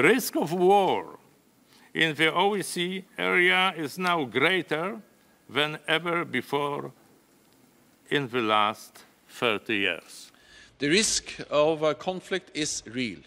the risk of war in the OEC area is now greater than ever before in the last 30 years. The risk of conflict is real.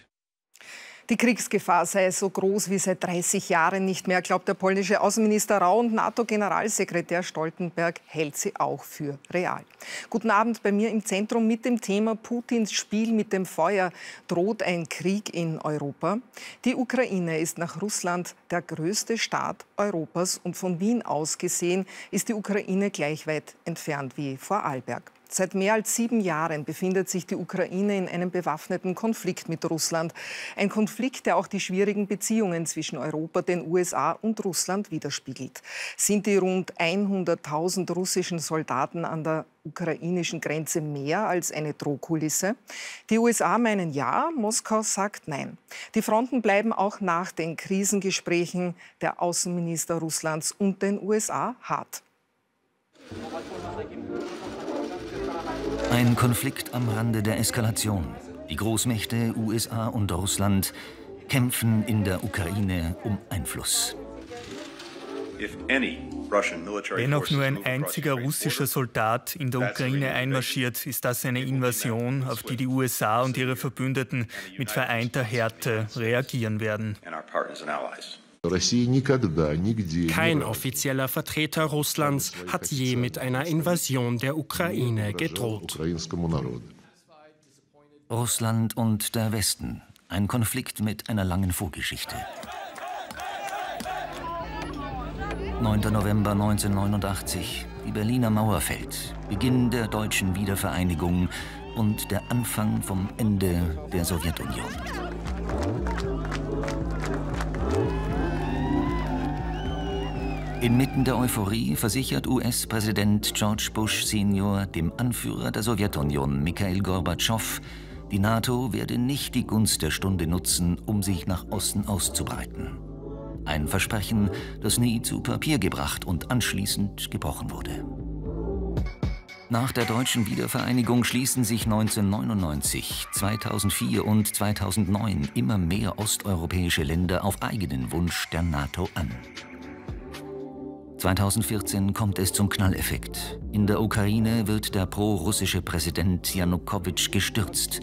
Die Kriegsgefahr sei so groß wie seit 30 Jahren nicht mehr, glaubt der polnische Außenminister Rau und NATO-Generalsekretär Stoltenberg hält sie auch für real. Guten Abend bei mir im Zentrum mit dem Thema Putins Spiel mit dem Feuer. Droht ein Krieg in Europa? Die Ukraine ist nach Russland der größte Staat Europas und von Wien aus gesehen ist die Ukraine gleich weit entfernt wie Vorarlberg. Seit mehr als sieben Jahren befindet sich die Ukraine in einem bewaffneten Konflikt mit Russland. Ein Konflikt, der auch die schwierigen Beziehungen zwischen Europa, den USA und Russland widerspiegelt. Sind die rund 100.000 russischen Soldaten an der ukrainischen Grenze mehr als eine Drohkulisse? Die USA meinen ja, Moskau sagt nein. Die Fronten bleiben auch nach den Krisengesprächen der Außenminister Russlands und den USA hart. Ein Konflikt am Rande der Eskalation. Die Großmächte USA und Russland kämpfen in der Ukraine um Einfluss. Wenn auch nur ein einziger russischer Soldat in der Ukraine einmarschiert, ist das eine Invasion, auf die die USA und ihre Verbündeten mit vereinter Härte reagieren werden. Kein offizieller Vertreter Russlands hat je mit einer Invasion der Ukraine gedroht. Russland und der Westen. Ein Konflikt mit einer langen Vorgeschichte. 9. November 1989. Die Berliner Mauer fällt. Beginn der deutschen Wiedervereinigung und der Anfang vom Ende der Sowjetunion. Inmitten der Euphorie versichert US-Präsident George Bush Senior dem Anführer der Sowjetunion Mikhail Gorbatschow, die NATO werde nicht die Gunst der Stunde nutzen, um sich nach Osten auszubreiten. Ein Versprechen, das nie zu Papier gebracht und anschließend gebrochen wurde. Nach der deutschen Wiedervereinigung schließen sich 1999, 2004 und 2009 immer mehr osteuropäische Länder auf eigenen Wunsch der NATO an. 2014 kommt es zum Knalleffekt. In der Ukraine wird der pro-russische Präsident Janukowitsch gestürzt.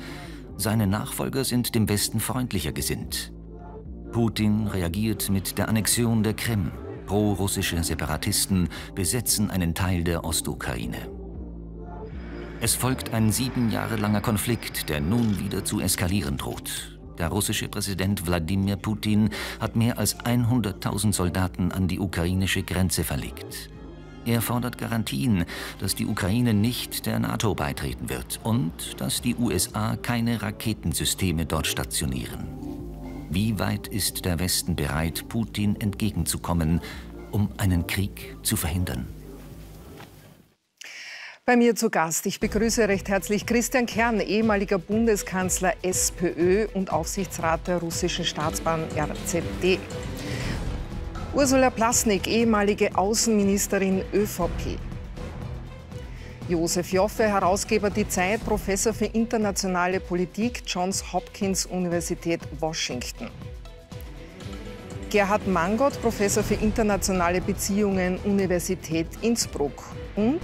Seine Nachfolger sind dem Westen freundlicher gesinnt. Putin reagiert mit der Annexion der Krim. Pro-russische Separatisten besetzen einen Teil der Ostukraine. Es folgt ein sieben Jahre langer Konflikt, der nun wieder zu eskalieren droht. Der russische Präsident Wladimir Putin hat mehr als 100.000 Soldaten an die ukrainische Grenze verlegt. Er fordert Garantien, dass die Ukraine nicht der NATO beitreten wird und dass die USA keine Raketensysteme dort stationieren. Wie weit ist der Westen bereit, Putin entgegenzukommen, um einen Krieg zu verhindern? Bei mir zu Gast. Ich begrüße recht herzlich Christian Kern, ehemaliger Bundeskanzler SPÖ und Aufsichtsrat der russischen Staatsbahn RZD. Ursula Plasnik, ehemalige Außenministerin ÖVP. Josef Joffe, Herausgeber Die Zeit, Professor für internationale Politik, Johns Hopkins Universität Washington. Gerhard Mangott, Professor für internationale Beziehungen, Universität Innsbruck. Und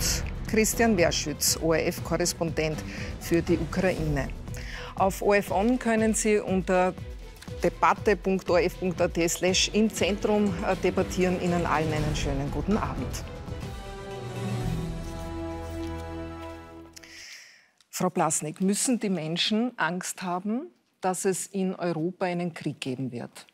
Christian Werschütz, ORF-Korrespondent für die Ukraine. Auf ORF On können Sie unter debatte.orf.at slash im Zentrum äh, debattieren. Ihnen allen einen schönen guten Abend. Frau Plasnik, müssen die Menschen Angst haben, dass es in Europa einen Krieg geben wird?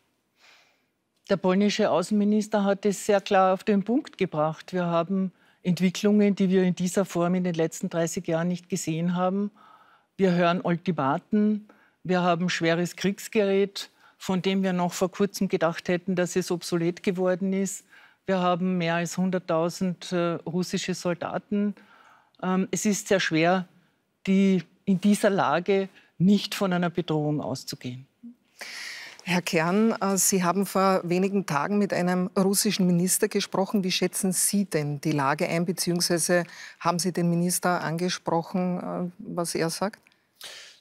Der polnische Außenminister hat es sehr klar auf den Punkt gebracht. Wir haben Entwicklungen, die wir in dieser Form in den letzten 30 Jahren nicht gesehen haben. Wir hören Ultimaten, wir haben schweres Kriegsgerät, von dem wir noch vor kurzem gedacht hätten, dass es obsolet geworden ist. Wir haben mehr als 100.000 äh, russische Soldaten. Ähm, es ist sehr schwer, die, in dieser Lage nicht von einer Bedrohung auszugehen. Herr Kern, äh, Sie haben vor wenigen Tagen mit einem russischen Minister gesprochen. Wie schätzen Sie denn die Lage ein, beziehungsweise haben Sie den Minister angesprochen, äh, was er sagt?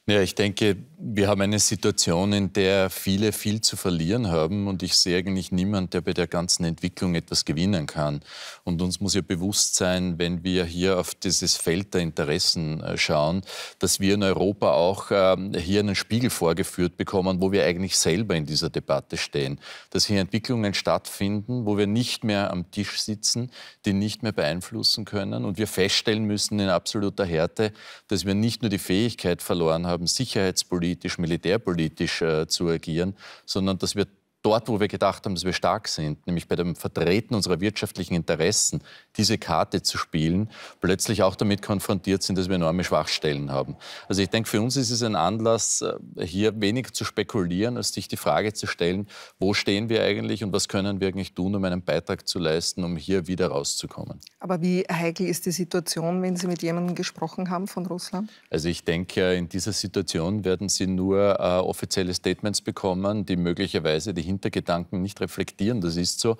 Ja, ich denke, wir haben eine Situation, in der viele viel zu verlieren haben und ich sehe eigentlich niemanden, der bei der ganzen Entwicklung etwas gewinnen kann. Und uns muss ja bewusst sein, wenn wir hier auf dieses Feld der Interessen äh, schauen, dass wir in Europa auch ähm, hier einen Spiegel vorgeführt bekommen, wo wir eigentlich selber in dieser Debatte stehen. Dass hier Entwicklungen stattfinden, wo wir nicht mehr am Tisch sitzen, die nicht mehr beeinflussen können und wir feststellen müssen in absoluter Härte, dass wir nicht nur die Fähigkeit verloren haben, haben, sicherheitspolitisch, militärpolitisch äh, zu agieren, sondern dass wir dort, wo wir gedacht haben, dass wir stark sind, nämlich bei dem Vertreten unserer wirtschaftlichen Interessen, diese Karte zu spielen, plötzlich auch damit konfrontiert sind, dass wir enorme Schwachstellen haben. Also ich denke, für uns ist es ein Anlass, äh, hier wenig zu spekulieren, als sich die Frage zu stellen, wo stehen wir eigentlich und was können wir eigentlich tun, um einen Beitrag zu leisten, um hier wieder rauszukommen. Aber wie heikel ist die Situation, wenn Sie mit jemandem gesprochen haben von Russland? Also ich denke, in dieser Situation werden Sie nur äh, offizielle Statements bekommen, die möglicherweise die Hintergedanken nicht reflektieren, das ist so.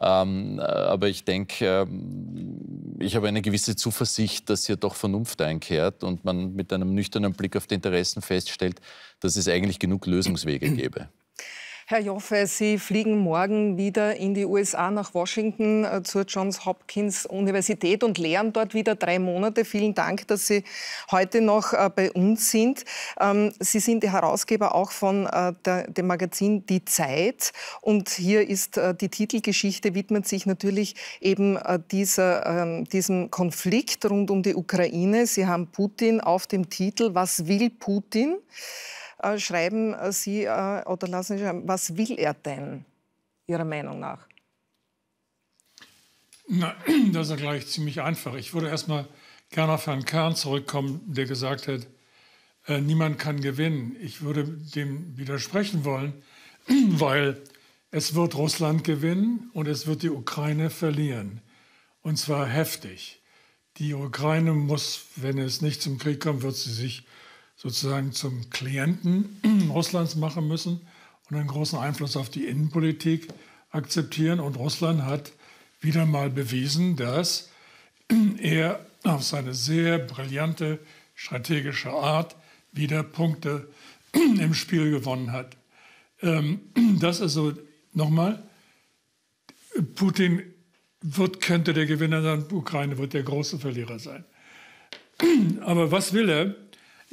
Ähm, aber ich denke, ähm, ich habe eine gewisse Zuversicht, dass hier doch Vernunft einkehrt und man mit einem nüchternen Blick auf die Interessen feststellt, dass es eigentlich genug Lösungswege gäbe. Herr Joffe, Sie fliegen morgen wieder in die USA nach Washington äh, zur Johns Hopkins Universität und lehren dort wieder drei Monate. Vielen Dank, dass Sie heute noch äh, bei uns sind. Ähm, Sie sind der Herausgeber auch von äh, dem Magazin Die Zeit. Und hier ist die Titelgeschichte, widmet sich natürlich eben dieser, ähm, diesem Konflikt rund um die Ukraine. Sie haben Putin auf dem Titel Was will Putin? äh, schreiben äh, Sie äh, oder lassen Sie schreiben, was will er denn Ihrer Meinung nach? Na, das ist gleich ziemlich einfach. Ich würde erstmal gerne auf Herrn Kern zurückkommen, der gesagt hat, äh, niemand kann gewinnen. Ich würde dem widersprechen wollen, weil es wird Russland gewinnen und es wird die Ukraine verlieren. Und zwar heftig. Die Ukraine muss, wenn es nicht zum Krieg kommt, wird sie sich sozusagen zum Klienten Russlands machen müssen und einen großen Einfluss auf die Innenpolitik akzeptieren. Und Russland hat wieder mal bewiesen, dass er auf seine sehr brillante strategische Art wieder Punkte im Spiel gewonnen hat. Ähm, das ist so nochmal. Putin wird, könnte der Gewinner sein, Ukraine wird der große Verlierer sein. Aber was will er?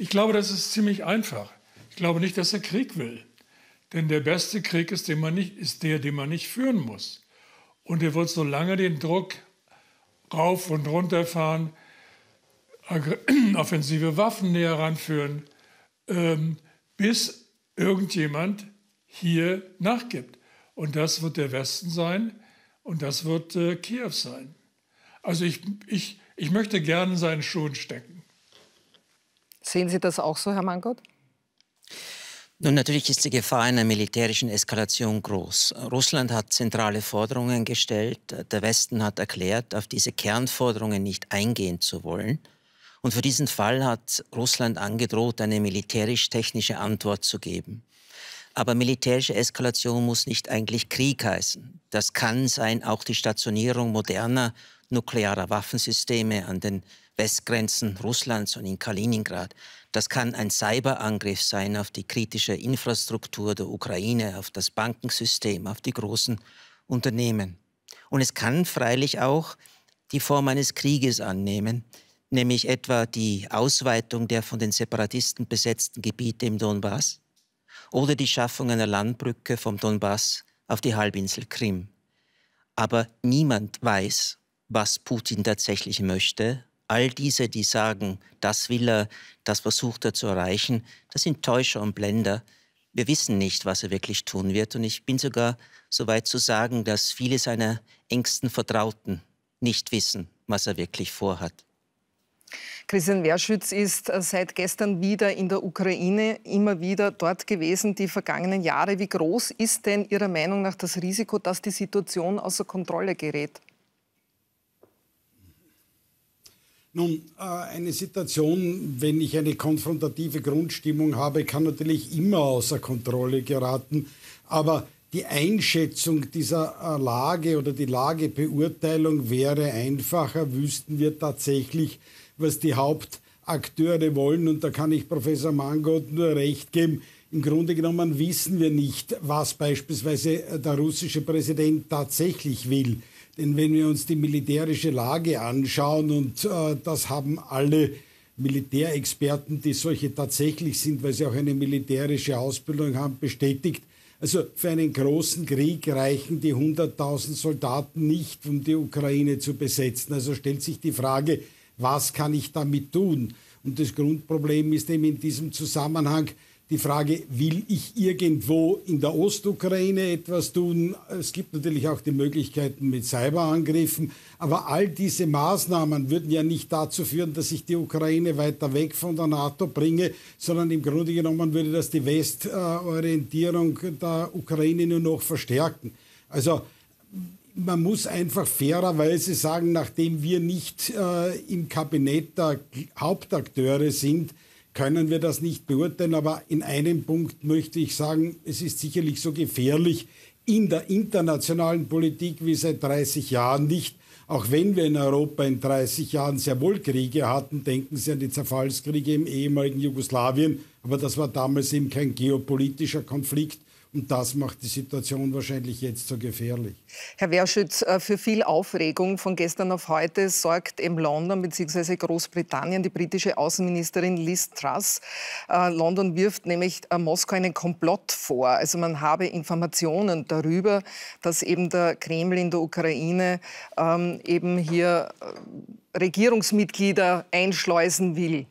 Ich glaube, das ist ziemlich einfach. Ich glaube nicht, dass er Krieg will. Denn der beste Krieg ist, den man nicht, ist der, den man nicht führen muss. Und er wird so lange den Druck rauf und runter fahren, offensive Waffen näher ranführen, ähm, bis irgendjemand hier nachgibt. Und das wird der Westen sein und das wird äh, Kiew sein. Also ich, ich, ich möchte gerne in seinen Schuhen stecken. Sehen Sie das auch so, Herr Mangott? Nun, natürlich ist die Gefahr einer militärischen Eskalation groß. Russland hat zentrale Forderungen gestellt. Der Westen hat erklärt, auf diese Kernforderungen nicht eingehen zu wollen. Und für diesen Fall hat Russland angedroht, eine militärisch-technische Antwort zu geben. Aber militärische Eskalation muss nicht eigentlich Krieg heißen. Das kann sein, auch die Stationierung moderner nuklearer Waffensysteme an den Westgrenzen Russlands und in Kaliningrad. Das kann ein Cyberangriff sein auf die kritische Infrastruktur der Ukraine, auf das Bankensystem, auf die großen Unternehmen. Und es kann freilich auch die Form eines Krieges annehmen, nämlich etwa die Ausweitung der von den Separatisten besetzten Gebiete im Donbass oder die Schaffung einer Landbrücke vom Donbass auf die Halbinsel Krim. Aber niemand weiß, was Putin tatsächlich möchte all diese, die sagen, das will er, das versucht er zu erreichen, das sind Täuscher und Blender. Wir wissen nicht, was er wirklich tun wird. Und ich bin sogar so weit zu sagen, dass viele seiner engsten Vertrauten nicht wissen, was er wirklich vorhat. Christian Werschütz ist äh, seit gestern wieder in der Ukraine, immer wieder dort gewesen, die vergangenen Jahre. Wie groß ist denn Ihrer Meinung nach das Risiko, dass die Situation außer Kontrolle gerät? Nun, äh, eine Situation, wenn ich eine konfrontative Grundstimmung habe, kann natürlich immer außer Kontrolle geraten. Aber die Einschätzung dieser äh, Lage oder die Lagebeurteilung wäre einfacher, wüssten wir tatsächlich, was die Hauptakteure wollen. Und da kann ich Professor Mangold nur recht geben. Im Grunde genommen wissen wir nicht, was beispielsweise äh, der russische Präsident tatsächlich will. Denn wenn wir uns die militärische Lage anschauen, und äh, das haben alle Militärexperten, die solche tatsächlich sind, weil sie auch eine militärische Ausbildung haben, bestätigt, also für einen großen Krieg reichen die 100.000 Soldaten nicht, um die Ukraine zu besetzen. Also stellt sich die Frage, was kann ich damit tun? Und das Grundproblem ist eben in diesem Zusammenhang, die Frage, will ich irgendwo in der Ostukraine etwas tun? Es gibt natürlich auch die Möglichkeiten mit Cyberangriffen, aber all diese Maßnahmen würden ja nicht dazu führen, dass ich die Ukraine weiter weg von der NATO bringe, sondern im Grunde genommen würde das die Westorientierung der Ukraine nur noch verstärken. Also man muss einfach fairerweise sagen, nachdem wir nicht äh, im Kabinett der Hauptakteure sind, können wir das nicht beurteilen, aber in einem Punkt möchte ich sagen, es ist sicherlich so gefährlich in der internationalen Politik wie seit 30 Jahren nicht. Auch wenn wir in Europa in 30 Jahren sehr wohl Kriege hatten, denken Sie an die Zerfallskriege im ehemaligen Jugoslawien, aber das war damals eben kein geopolitischer Konflikt, und das macht die Situation wahrscheinlich jetzt so gefährlich. Herr Werschütz, äh, für viel Aufregung von gestern auf heute sorgt in London bzw. Großbritannien die britische Außenministerin Liz Truss. Äh, London wirft nämlich äh, Moskau einen Komplott vor. Also man habe Informationen darüber, dass eben der Kreml in der Ukraine ähm, eben hier Regierungsmitglieder einschleusen will.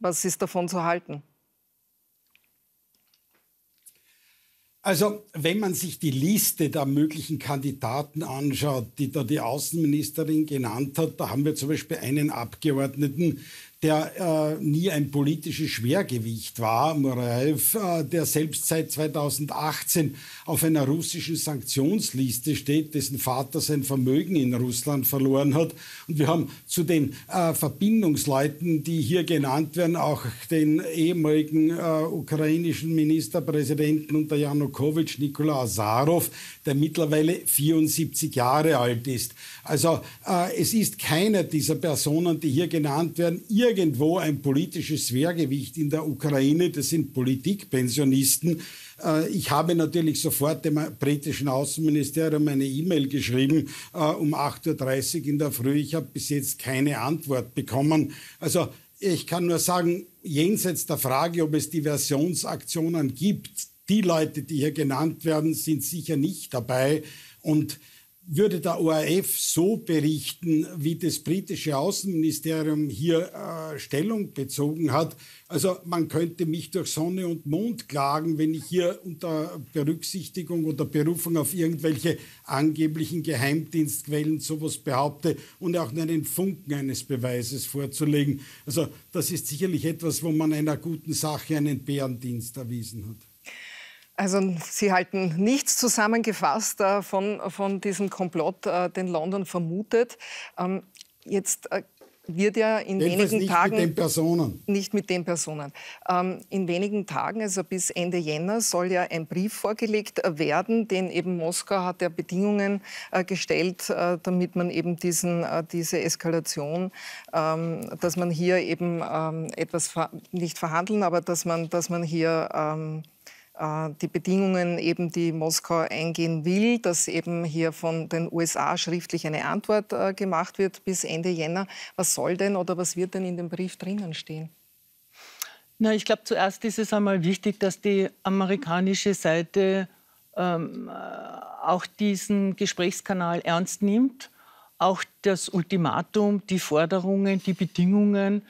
Was ist davon zu halten? Also wenn man sich die Liste der möglichen Kandidaten anschaut, die da die Außenministerin genannt hat, da haben wir zum Beispiel einen Abgeordneten, der äh, nie ein politisches Schwergewicht war, Muraev, äh, der selbst seit 2018 auf einer russischen Sanktionsliste steht, dessen Vater sein Vermögen in Russland verloren hat. Und wir haben zu den äh, Verbindungsleuten, die hier genannt werden, auch den ehemaligen äh, ukrainischen Ministerpräsidenten unter Janukowitsch, Nikola Azarov, der mittlerweile 74 Jahre alt ist. Also äh, es ist keiner dieser Personen, die hier genannt werden, ihr irgendwo ein politisches Schwergewicht in der Ukraine, das sind Politikpensionisten. Äh, ich habe natürlich sofort dem britischen Außenministerium eine E-Mail geschrieben äh, um 8.30 Uhr in der Früh. Ich habe bis jetzt keine Antwort bekommen. Also ich kann nur sagen, jenseits der Frage, ob es Diversionsaktionen gibt, die Leute, die hier genannt werden, sind sicher nicht dabei. Und würde der ORF so berichten, wie das britische Außenministerium hier äh, Stellung bezogen hat. Also man könnte mich durch Sonne und Mond klagen, wenn ich hier unter Berücksichtigung oder Berufung auf irgendwelche angeblichen Geheimdienstquellen sowas behaupte und auch nur einen Funken eines Beweises vorzulegen. Also das ist sicherlich etwas, wo man einer guten Sache einen Bärendienst erwiesen hat. Also Sie halten nichts zusammengefasst äh, von, von diesem Komplott, äh, den London vermutet. Ähm, jetzt äh, wird ja in Jedenfalls wenigen nicht Tagen mit den Personen. nicht mit den Personen. Ähm, in wenigen Tagen, also bis Ende Jänner, soll ja ein Brief vorgelegt äh, werden, den eben Moskau hat ja Bedingungen äh, gestellt, äh, damit man eben diesen äh, diese Eskalation, ähm, dass man hier eben ähm, etwas ver nicht verhandeln, aber dass man dass man hier ähm, äh, die Bedingungen, eben, die Moskau eingehen will, dass eben hier von den USA schriftlich eine Antwort äh, gemacht wird bis Ende Jänner. Was soll denn oder was wird denn in dem Brief drinnen stehen? Na, ich glaube, zuerst ist es einmal wichtig, dass die amerikanische Seite ähm, äh, auch diesen Gesprächskanal ernst nimmt, auch das Ultimatum, die Forderungen, die Bedingungen,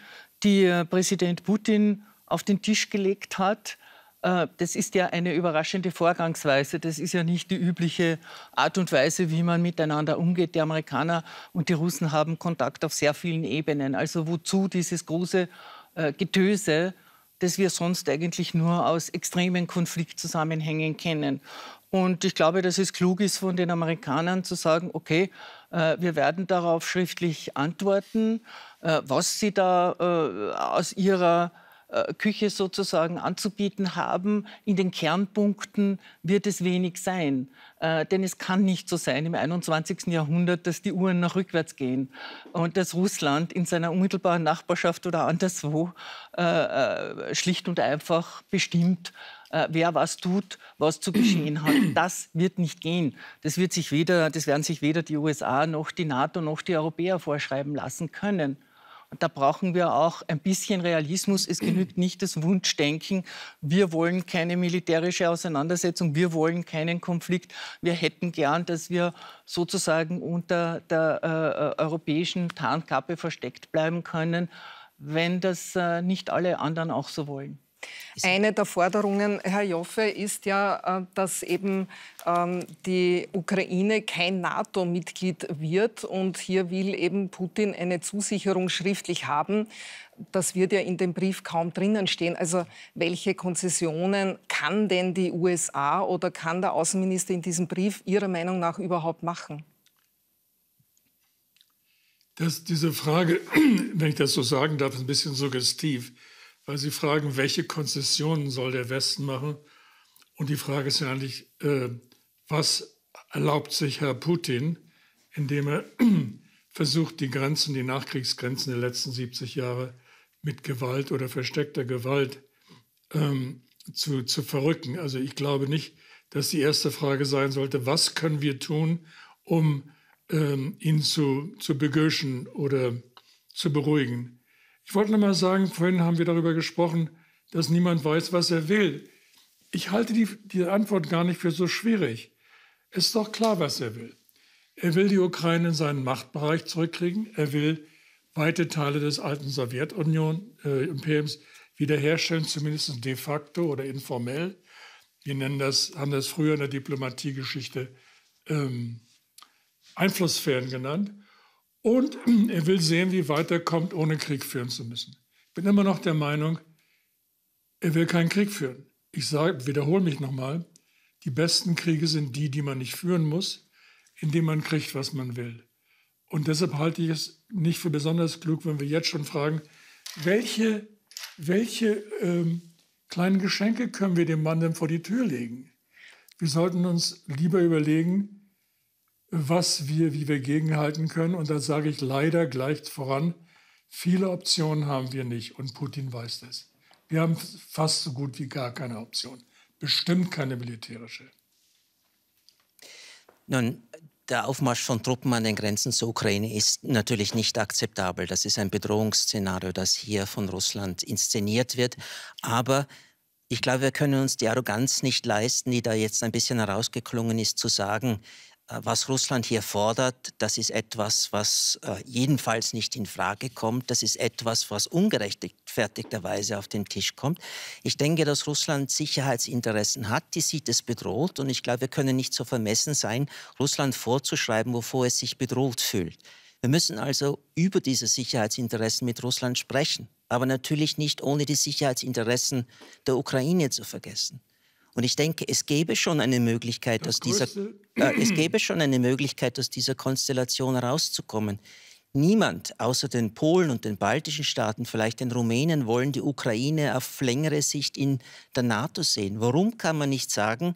die Präsident Putin auf den Tisch gelegt hat äh, das ist ja eine überraschende Vorgangsweise. Das ist ja nicht die übliche Art und Weise, wie man miteinander umgeht. Die Amerikaner und die Russen haben Kontakt auf sehr vielen Ebenen. Also wozu dieses große äh, Getöse, das wir sonst eigentlich nur aus extremen Konfliktzusammenhängen kennen. Und ich glaube, dass es klug ist von den Amerikanern zu sagen, okay, äh, wir werden darauf schriftlich antworten, was sie da aus ihrer äh, Küche sozusagen anzubieten haben. In den Kernpunkten wird es wenig sein. Äh, denn es kann nicht so sein im 21. Jahrhundert, dass die Uhren nach rückwärts gehen und dass Russland in seiner unmittelbaren Nachbarschaft oder anderswo äh, äh, schlicht und einfach bestimmt, äh, wer was tut, was zu geschehen hat. Das wird nicht gehen. Das, wird sich weder, das werden sich weder die USA noch die NATO noch die Europäer vorschreiben lassen können da brauchen wir auch ein bisschen Realismus. Es genügt nicht das Wunschdenken, wir wollen keine militärische Auseinandersetzung, wir wollen keinen Konflikt. Wir hätten gern, dass wir sozusagen unter der äh, äh europäischen Tarnkappe versteckt bleiben können, wenn das äh, nicht alle anderen auch so wollen. Eine der Forderungen, Herr Joffe, ist ja, äh, dass eben ähm, die Ukraine kein NATO-Mitglied wird. Und hier will eben Putin eine Zusicherung schriftlich haben. Das wird ja in dem Brief kaum drinnen stehen. Also welche Konzessionen kann denn die USA oder kann der Außenminister in diesem Brief Ihrer Meinung nach überhaupt machen? Das, diese Frage, wenn ich das so sagen darf, ist ein bisschen suggestiv weil Sie fragen, welche Konzessionen soll der Westen machen? Und die Frage ist ja eigentlich, äh, was erlaubt sich Herr Putin, indem er versucht, die Grenzen, die Nachkriegsgrenzen der letzten 70 Jahre mit Gewalt oder versteckter Gewalt ähm, zu, zu verrücken. Also ich glaube nicht, dass die erste Frage sein sollte, was können wir tun, um ähm, ihn zu, zu begöschen oder zu beruhigen. Ich wollte noch mal sagen, vorhin haben wir darüber gesprochen, dass niemand weiß, was er will. Ich halte die, die Antwort gar nicht für so schwierig. Es ist doch klar, was er will. Er will die Ukraine in seinen Machtbereich zurückkriegen. Er will weite Teile des alten Sowjetunion-Imperiums äh, wiederherstellen, zumindest de facto oder informell. Wir nennen das, haben das früher in der Diplomatiegeschichte ähm, Einflusssphären genannt. Und er will sehen, wie weit er kommt, ohne Krieg führen zu müssen. Ich bin immer noch der Meinung, er will keinen Krieg führen. Ich sage, wiederhole mich nochmal, die besten Kriege sind die, die man nicht führen muss, indem man kriegt, was man will. Und deshalb halte ich es nicht für besonders klug, wenn wir jetzt schon fragen, welche, welche ähm, kleinen Geschenke können wir dem Mann denn vor die Tür legen? Wir sollten uns lieber überlegen, was wir, wie wir gegenhalten können. Und da sage ich leider gleich voran, viele Optionen haben wir nicht und Putin weiß das. Wir haben fast so gut wie gar keine Option. Bestimmt keine militärische. Nun, der Aufmarsch von Truppen an den Grenzen zur Ukraine ist natürlich nicht akzeptabel. Das ist ein Bedrohungsszenario, das hier von Russland inszeniert wird. Aber ich glaube, wir können uns die Arroganz nicht leisten, die da jetzt ein bisschen herausgeklungen ist, zu sagen, äh, was Russland hier fordert, das ist etwas, was äh, jedenfalls nicht in Frage kommt. Das ist etwas, was ungerechtfertigterweise auf den Tisch kommt. Ich denke, dass Russland Sicherheitsinteressen hat, die sieht es bedroht. Und ich glaube, wir können nicht so vermessen sein, Russland vorzuschreiben, wovor es sich bedroht fühlt. Wir müssen also über diese Sicherheitsinteressen mit Russland sprechen, aber natürlich nicht ohne die Sicherheitsinteressen der Ukraine zu vergessen. Und ich denke, es gäbe schon eine Möglichkeit, aus dieser, äh, es gäbe schon eine Möglichkeit, aus dieser Konstellation herauszukommen. Niemand außer den Polen und den baltischen Staaten, vielleicht den Rumänen, wollen die Ukraine auf längere Sicht in der NATO sehen. Warum kann man nicht sagen,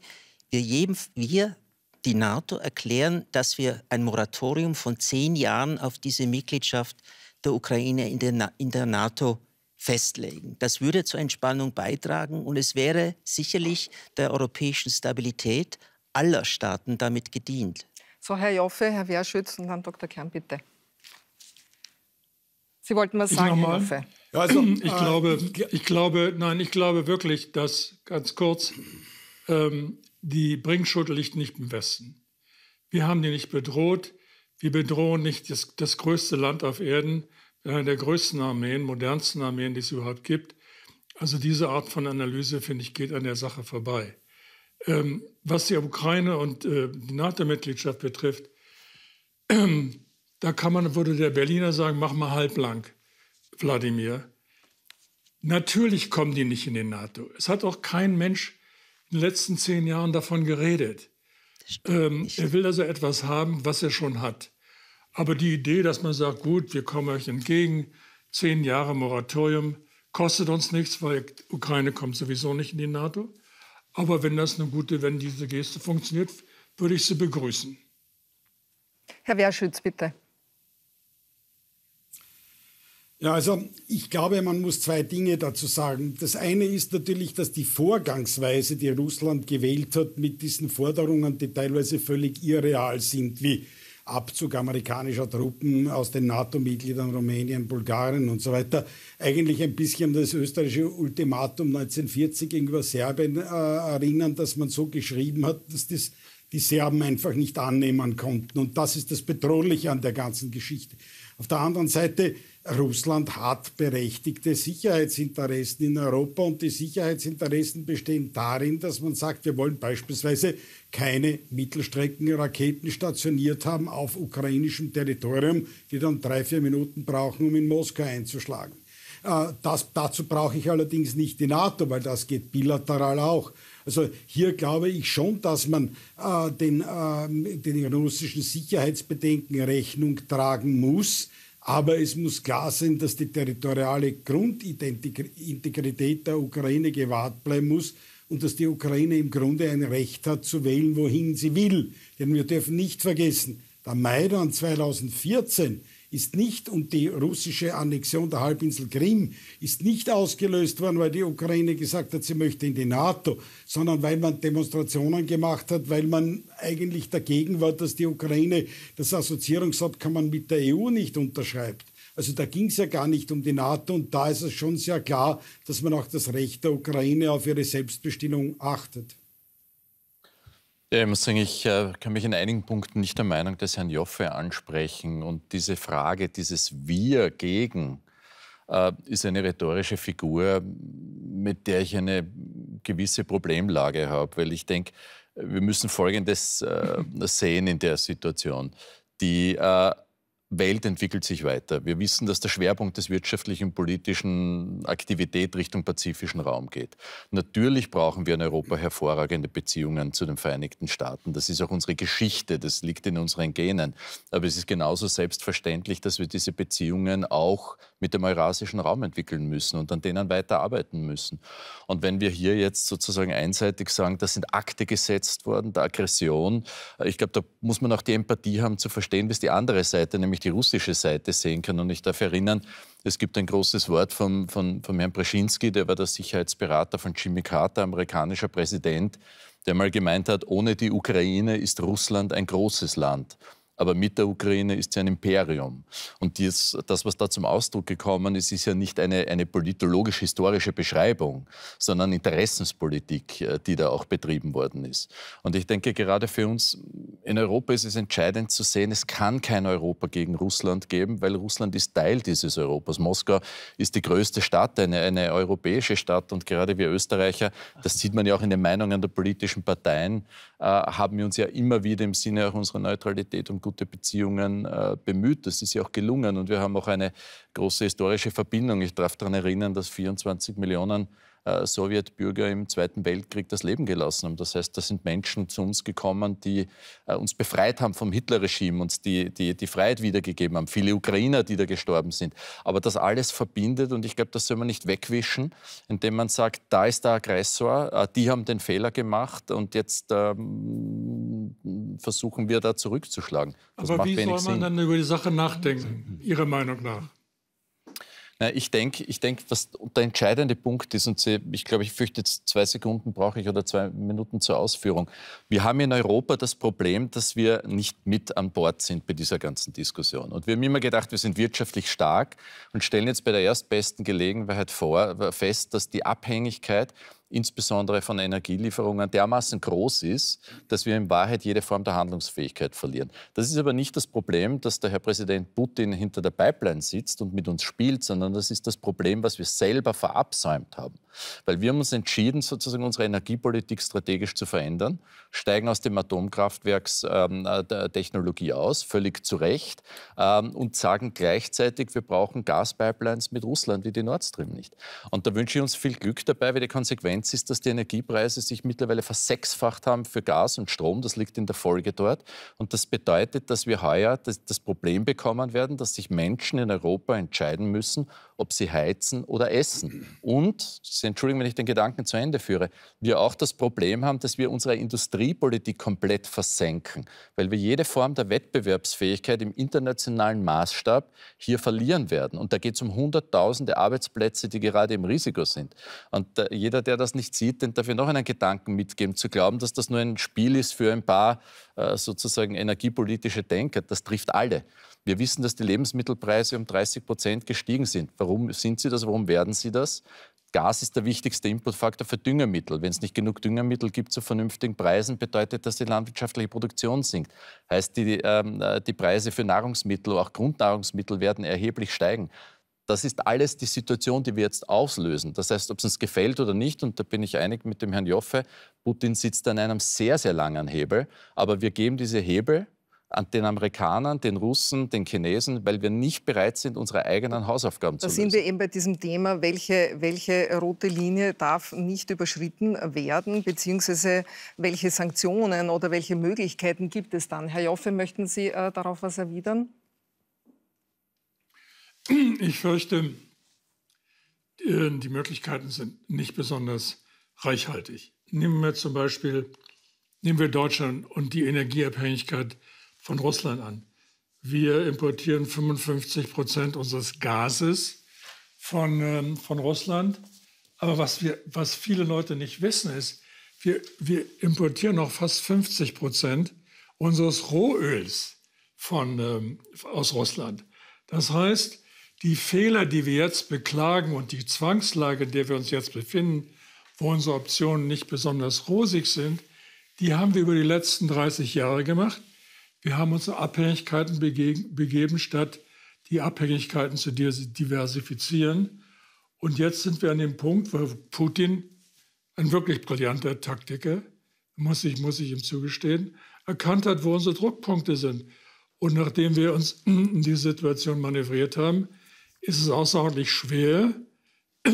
wir, jedem, wir die NATO erklären, dass wir ein Moratorium von zehn Jahren auf diese Mitgliedschaft der Ukraine in der, in der NATO festlegen. Das würde zur Entspannung beitragen und es wäre sicherlich der europäischen Stabilität aller Staaten damit gedient. So, Herr Joffe, Herr Wehrschütz und dann Dr. Kern, bitte. Sie wollten was sagen, Herr Joffe. Ja, also, ich, äh, glaube, ich glaube, nein, ich glaube wirklich, dass, ganz kurz, ähm, die Bringschuld liegt nicht im Westen. Wir haben die nicht bedroht. Wir bedrohen nicht das, das größte Land auf Erden eine äh, der größten Armeen, modernsten Armeen, die es überhaupt gibt. Also diese Art von Analyse, finde ich, geht an der Sache vorbei. Ähm, was die Ukraine und äh, die NATO-Mitgliedschaft betrifft, ähm, da kann man, würde der Berliner sagen, mach mal halblang, Wladimir. Natürlich kommen die nicht in den NATO. Es hat auch kein Mensch in den letzten zehn Jahren davon geredet. Ähm, er will also etwas haben, was er schon hat. Aber die Idee, dass man sagt, gut, wir kommen euch entgegen, zehn Jahre Moratorium, kostet uns nichts, weil Ukraine kommt sowieso nicht in die NATO. Aber wenn das eine gute, wenn diese Geste funktioniert, würde ich sie begrüßen. Herr Werschütz, bitte. Ja, also ich glaube, man muss zwei Dinge dazu sagen. Das eine ist natürlich, dass die Vorgangsweise, die Russland gewählt hat mit diesen Forderungen, die teilweise völlig irreal sind, wie Abzug amerikanischer Truppen aus den NATO-Mitgliedern Rumänien, Bulgarien und so weiter, eigentlich ein bisschen das österreichische Ultimatum 1940 gegenüber Serbien äh, erinnern, dass man so geschrieben hat, dass das die Serben einfach nicht annehmen konnten. Und das ist das Bedrohliche an der ganzen Geschichte. Auf der anderen Seite Russland hat berechtigte Sicherheitsinteressen in Europa und die Sicherheitsinteressen bestehen darin, dass man sagt, wir wollen beispielsweise keine Mittelstreckenraketen stationiert haben auf ukrainischem Territorium, die dann drei, vier Minuten brauchen, um in Moskau einzuschlagen. Äh, das, dazu brauche ich allerdings nicht die NATO, weil das geht bilateral auch. Also hier glaube ich schon, dass man äh, den, äh, den russischen Sicherheitsbedenken Rechnung tragen muss. Aber es muss klar sein, dass die territoriale Grundintegrität der Ukraine gewahrt bleiben muss und dass die Ukraine im Grunde ein Recht hat zu wählen, wohin sie will. Denn wir dürfen nicht vergessen, der Maidan 2014 ist nicht und die russische Annexion der Halbinsel Krim ist nicht ausgelöst worden, weil die Ukraine gesagt hat, sie möchte in die NATO, sondern weil man Demonstrationen gemacht hat, weil man eigentlich dagegen war, dass die Ukraine das Assoziierungsabkommen mit der EU nicht unterschreibt. Also da ging es ja gar nicht um die NATO und da ist es schon sehr klar, dass man auch das Recht der Ukraine auf ihre Selbstbestimmung achtet ich äh, kann mich in einigen Punkten nicht der Meinung des Herrn Joffe ansprechen. Und diese Frage, dieses Wir gegen, äh, ist eine rhetorische Figur, mit der ich eine gewisse Problemlage habe. Weil ich denke, wir müssen Folgendes äh, sehen in der Situation. Die Welt entwickelt sich weiter. Wir wissen, dass der Schwerpunkt des wirtschaftlichen und politischen Aktivität Richtung pazifischen Raum geht. Natürlich brauchen wir in Europa hervorragende Beziehungen zu den Vereinigten Staaten. Das ist auch unsere Geschichte, das liegt in unseren Genen. Aber es ist genauso selbstverständlich, dass wir diese Beziehungen auch mit dem eurasischen Raum entwickeln müssen und an denen weiter arbeiten müssen. Und wenn wir hier jetzt sozusagen einseitig sagen, da sind Akte gesetzt worden, der Aggression, äh, ich glaube, da muss man auch die Empathie haben, zu verstehen, wie es die andere Seite, nämlich die russische Seite, sehen kann. Und ich darf erinnern, es gibt ein großes Wort von, von, von Herrn Brzezinski, der war der Sicherheitsberater von Jimmy Carter, amerikanischer Präsident, der mal gemeint hat, ohne die Ukraine ist Russland ein großes Land. Aber mit der Ukraine ist sie ein Imperium. Und dies, das, was da zum Ausdruck gekommen ist, ist ja nicht eine, eine politologisch-historische Beschreibung, sondern Interessenspolitik, äh, die da auch betrieben worden ist. Und ich denke, gerade für uns in Europa ist es entscheidend zu sehen, es kann kein Europa gegen Russland geben, weil Russland ist Teil dieses Europas. Moskau ist die größte Stadt, eine, eine europäische Stadt. Und gerade wir Österreicher, das sieht man ja auch in den Meinungen der politischen Parteien, äh, haben wir uns ja immer wieder im Sinne auch unserer Neutralität und gute Beziehungen äh, bemüht. Das ist ja auch gelungen und wir haben auch eine große historische Verbindung. Ich darf daran erinnern, dass 24 Millionen äh, Sowjetbürger im Zweiten Weltkrieg das Leben gelassen haben. Das heißt, da sind Menschen zu uns gekommen, die äh, uns befreit haben vom Hitlerregime, uns die, die, die Freiheit wiedergegeben haben. Viele Ukrainer, die da gestorben sind. Aber das alles verbindet und ich glaube, das soll man nicht wegwischen, indem man sagt, da ist der Aggressor, äh, die haben den Fehler gemacht und jetzt ähm, versuchen wir da zurückzuschlagen. Das Aber wie soll man Sinn. dann über die Sache nachdenken, Ihrer Meinung nach? Äh, ich denke, ich denk, was der entscheidende Punkt ist, und Sie, ich glaube, ich fürchte, jetzt zwei Sekunden brauche ich oder zwei Minuten zur Ausführung. Wir haben in Europa das Problem, dass wir nicht mit an Bord sind bei dieser ganzen Diskussion. Und wir haben immer gedacht, wir sind wirtschaftlich stark und stellen jetzt bei der erstbesten Gelegenheit vor, fest, dass die Abhängigkeit insbesondere von Energielieferungen, dermaßen groß ist, dass wir in Wahrheit jede Form der Handlungsfähigkeit verlieren. Das ist aber nicht das Problem, dass der Herr Präsident Putin hinter der Pipeline sitzt und mit uns spielt, sondern das ist das Problem, was wir selber verabsäumt haben. Weil wir haben uns entschieden, sozusagen unsere Energiepolitik strategisch zu verändern, steigen aus dem Atomkraftwerkstechnologie ähm, äh, aus, völlig zu Recht, ähm, und sagen gleichzeitig, wir brauchen Gaspipelines mit Russland wie die Nord Stream nicht. Und da wünsche ich uns viel Glück dabei, weil die Konsequenz Tendenz ist, dass die Energiepreise sich mittlerweile versechsfacht haben für Gas und Strom. Das liegt in der Folge dort. Und das bedeutet, dass wir heuer das, das Problem bekommen werden, dass sich Menschen in Europa entscheiden müssen, ob sie heizen oder essen. Und, Sie entschuldigen, wenn ich den Gedanken zu Ende führe, wir auch das Problem haben, dass wir unsere Industriepolitik komplett versenken, weil wir jede Form der Wettbewerbsfähigkeit im internationalen Maßstab hier verlieren werden. Und da geht es um hunderttausende Arbeitsplätze, die gerade im Risiko sind. Und äh, jeder, der das nicht sieht, den darf ich noch einen Gedanken mitgeben, zu glauben, dass das nur ein Spiel ist für ein paar äh, sozusagen energiepolitische Denker. Das trifft alle. Wir wissen, dass die Lebensmittelpreise um 30 Prozent gestiegen sind. Warum sind sie das? Warum werden sie das? Gas ist der wichtigste Inputfaktor für Düngermittel. Wenn es nicht genug Düngermittel gibt zu vernünftigen Preisen, bedeutet das, dass die landwirtschaftliche Produktion sinkt. Heißt, die, ähm, äh, die Preise für Nahrungsmittel, auch Grundnahrungsmittel werden erheblich steigen. Das ist alles die Situation, die wir jetzt auslösen. Das heißt, ob es uns gefällt oder nicht, und da bin ich einig mit dem Herrn Joffe, Putin sitzt an einem sehr, sehr langen Hebel, aber wir geben diese Hebel an den Amerikanern, den Russen, den Chinesen, weil wir nicht bereit sind, unsere eigenen Hausaufgaben da zu lösen. Da sind wir eben bei diesem Thema, welche, welche rote Linie darf nicht überschritten werden, beziehungsweise welche Sanktionen oder welche Möglichkeiten gibt es dann? Herr Joffe, möchten Sie äh, darauf was erwidern? Ich fürchte, äh, die Möglichkeiten sind nicht besonders reichhaltig. Nehmen wir zum Beispiel nehmen wir Deutschland und die Energieabhängigkeit von Russland an. Wir importieren 55 Prozent unseres Gases von, ähm, von Russland. Aber was, wir, was viele Leute nicht wissen, ist, wir, wir importieren noch fast 50 Prozent unseres Rohöls von, ähm, aus Russland. Das heißt, die Fehler, die wir jetzt beklagen und die Zwangslage, in der wir uns jetzt befinden, wo unsere Optionen nicht besonders rosig sind, die haben wir über die letzten 30 Jahre gemacht. Wir haben uns in Abhängigkeiten begeben, statt die Abhängigkeiten zu diversifizieren. Und jetzt sind wir an dem Punkt, wo Putin, ein wirklich brillanter Taktiker, muss ich, muss ich ihm zugestehen, erkannt hat, wo unsere Druckpunkte sind. Und nachdem wir uns in die Situation manövriert haben, ist es außerordentlich schwer,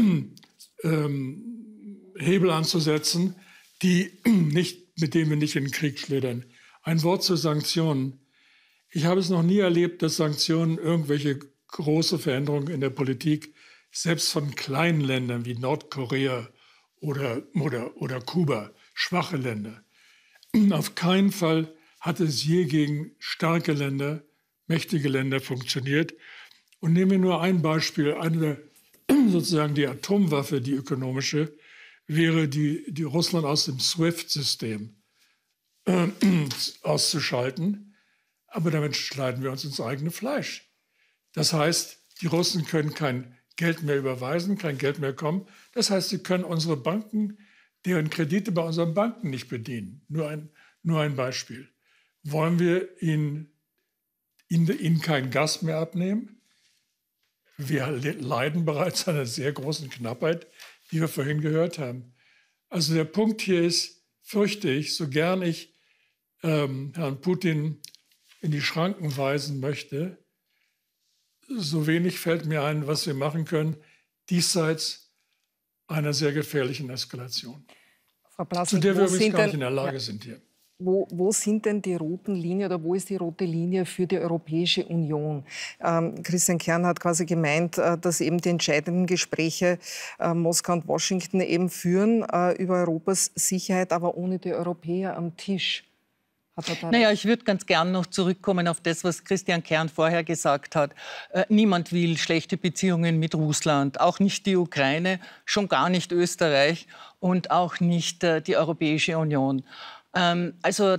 ähm, Hebel anzusetzen, die nicht, mit denen wir nicht in den Krieg schlittern. Ein Wort zu Sanktionen. Ich habe es noch nie erlebt, dass Sanktionen irgendwelche große Veränderungen in der Politik selbst von kleinen Ländern wie Nordkorea oder, oder, oder Kuba, schwache Länder. Auf keinen Fall hat es je gegen starke Länder, mächtige Länder funktioniert. Und nehmen wir nur ein Beispiel, eine sozusagen die Atomwaffe, die ökonomische, wäre die, die Russland aus dem SWIFT-System äh, auszuschalten. Aber damit schneiden wir uns ins eigene Fleisch. Das heißt, die Russen können kein Geld mehr überweisen, kein Geld mehr kommen. Das heißt, sie können unsere Banken, deren Kredite bei unseren Banken nicht bedienen. Nur ein, nur ein Beispiel. Wollen wir ihnen, ihnen, ihnen kein Gas mehr abnehmen? Wir leiden bereits an einer sehr großen Knappheit, die wir vorhin gehört haben. Also der Punkt hier ist, fürchte ich, so gern ich ähm, Herrn Putin in die Schranken weisen möchte, so wenig fällt mir ein, was wir machen können, diesseits einer sehr gefährlichen Eskalation, Frau Plasnik, zu der wir übrigens gar nicht in der Lage ja. sind hier wo, wo, sind denn die roten Linien oder wo ist die rote Linie für die Europäische Union? Ähm, Christian Kern hat quasi gemeint, äh, dass eben die entscheidenden Gespräche äh, Moskau und Washington eben führen äh, über Europas Sicherheit, aber ohne die Europäer am Tisch. Naja, ich würde ganz gern noch zurückkommen auf das, was Christian Kern vorher gesagt hat. Äh, niemand will schlechte Beziehungen mit Russland, auch nicht die Ukraine, schon gar nicht Österreich und auch nicht äh, die Europäische Union. Ähm, also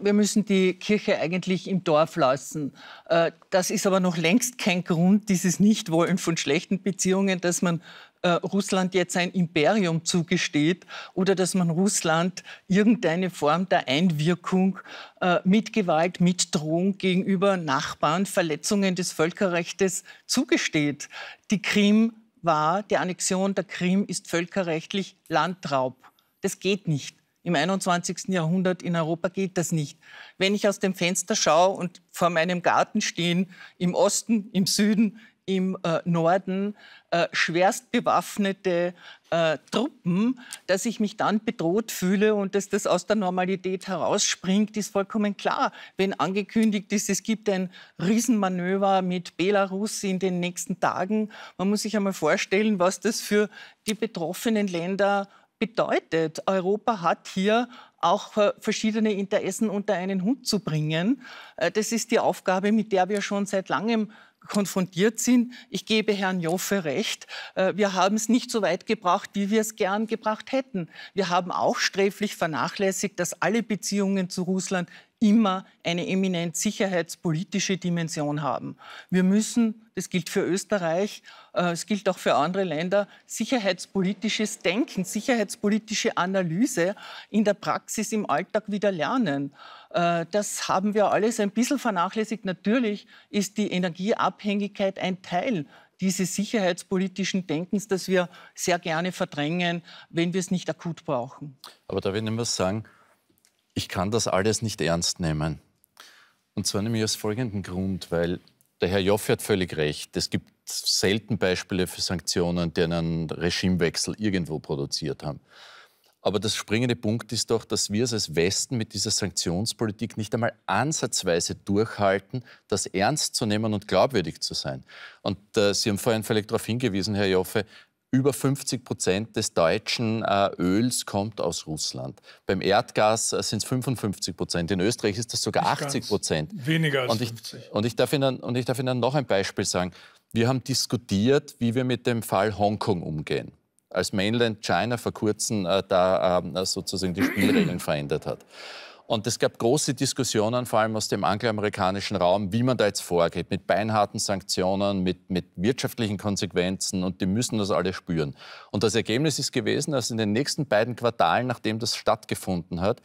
wir müssen die Kirche eigentlich im Dorf lassen. Äh, das ist aber noch längst kein Grund, dieses Nichtwollen von schlechten Beziehungen, dass man äh, Russland jetzt ein Imperium zugesteht oder dass man Russland irgendeine Form der Einwirkung äh, mit Gewalt, mit Drohung gegenüber Nachbarn, Verletzungen des Völkerrechts zugesteht. Die Krim war, die Annexion der Krim ist völkerrechtlich Landraub. Das geht nicht. Im 21. Jahrhundert in Europa geht das nicht. Wenn ich aus dem Fenster schaue und vor meinem Garten stehen, im Osten, im Süden, im äh, Norden äh, schwerst bewaffnete äh, Truppen, dass ich mich dann bedroht fühle und dass das aus der Normalität herausspringt, ist vollkommen klar. Wenn angekündigt ist, es gibt ein Riesenmanöver mit Belarus in den nächsten Tagen, man muss sich einmal vorstellen, was das für die betroffenen Länder bedeutet, Europa hat hier auch äh, verschiedene Interessen unter einen Hut zu bringen. Äh, das ist die Aufgabe, mit der wir schon seit langem konfrontiert sind. Ich gebe Herrn Joffe recht. Äh, wir haben es nicht so weit gebracht, wie wir es gern gebracht hätten. Wir haben auch sträflich vernachlässigt, dass alle Beziehungen zu Russland immer eine eminent sicherheitspolitische Dimension haben. Wir müssen, das gilt für Österreich, äh, es gilt auch für andere Länder, sicherheitspolitisches Denken, sicherheitspolitische Analyse in der Praxis im Alltag wieder lernen. Äh, das haben wir alles ein bisschen vernachlässigt. Natürlich ist die Energieabhängigkeit ein Teil dieses sicherheitspolitischen Denkens, das wir sehr gerne verdrängen, wenn wir es nicht akut brauchen. Aber da will ich nicht mehr sagen, ich kann das alles nicht ernst nehmen. Und zwar nämlich aus folgendem Grund, weil der Herr Joffe hat völlig recht. Es gibt selten Beispiele für Sanktionen, die einen Regimewechsel irgendwo produziert haben. Aber das springende Punkt ist doch, dass wir es als Westen mit dieser Sanktionspolitik nicht einmal ansatzweise durchhalten, das ernst zu nehmen und glaubwürdig zu sein. Und äh, Sie haben vorhin völlig darauf hingewiesen, Herr Joffe, über 50 Prozent des deutschen äh, Öls kommt aus Russland. Beim Erdgas sind es 55 Prozent. In Österreich ist das sogar Nicht 80 Prozent. Weniger als und ich, 50. Und ich, darf Ihnen, und ich darf Ihnen noch ein Beispiel sagen. Wir haben diskutiert, wie wir mit dem Fall Hongkong umgehen. Als Mainland China vor kurzem äh, da ähm, sozusagen die Spielregeln verändert hat. Und es gab große Diskussionen, vor allem aus dem angloamerikanischen Raum, wie man da jetzt vorgeht, mit beinharten Sanktionen, mit, mit wirtschaftlichen Konsequenzen und die müssen das alle spüren. Und das Ergebnis ist gewesen, dass in den nächsten beiden Quartalen, nachdem das stattgefunden hat,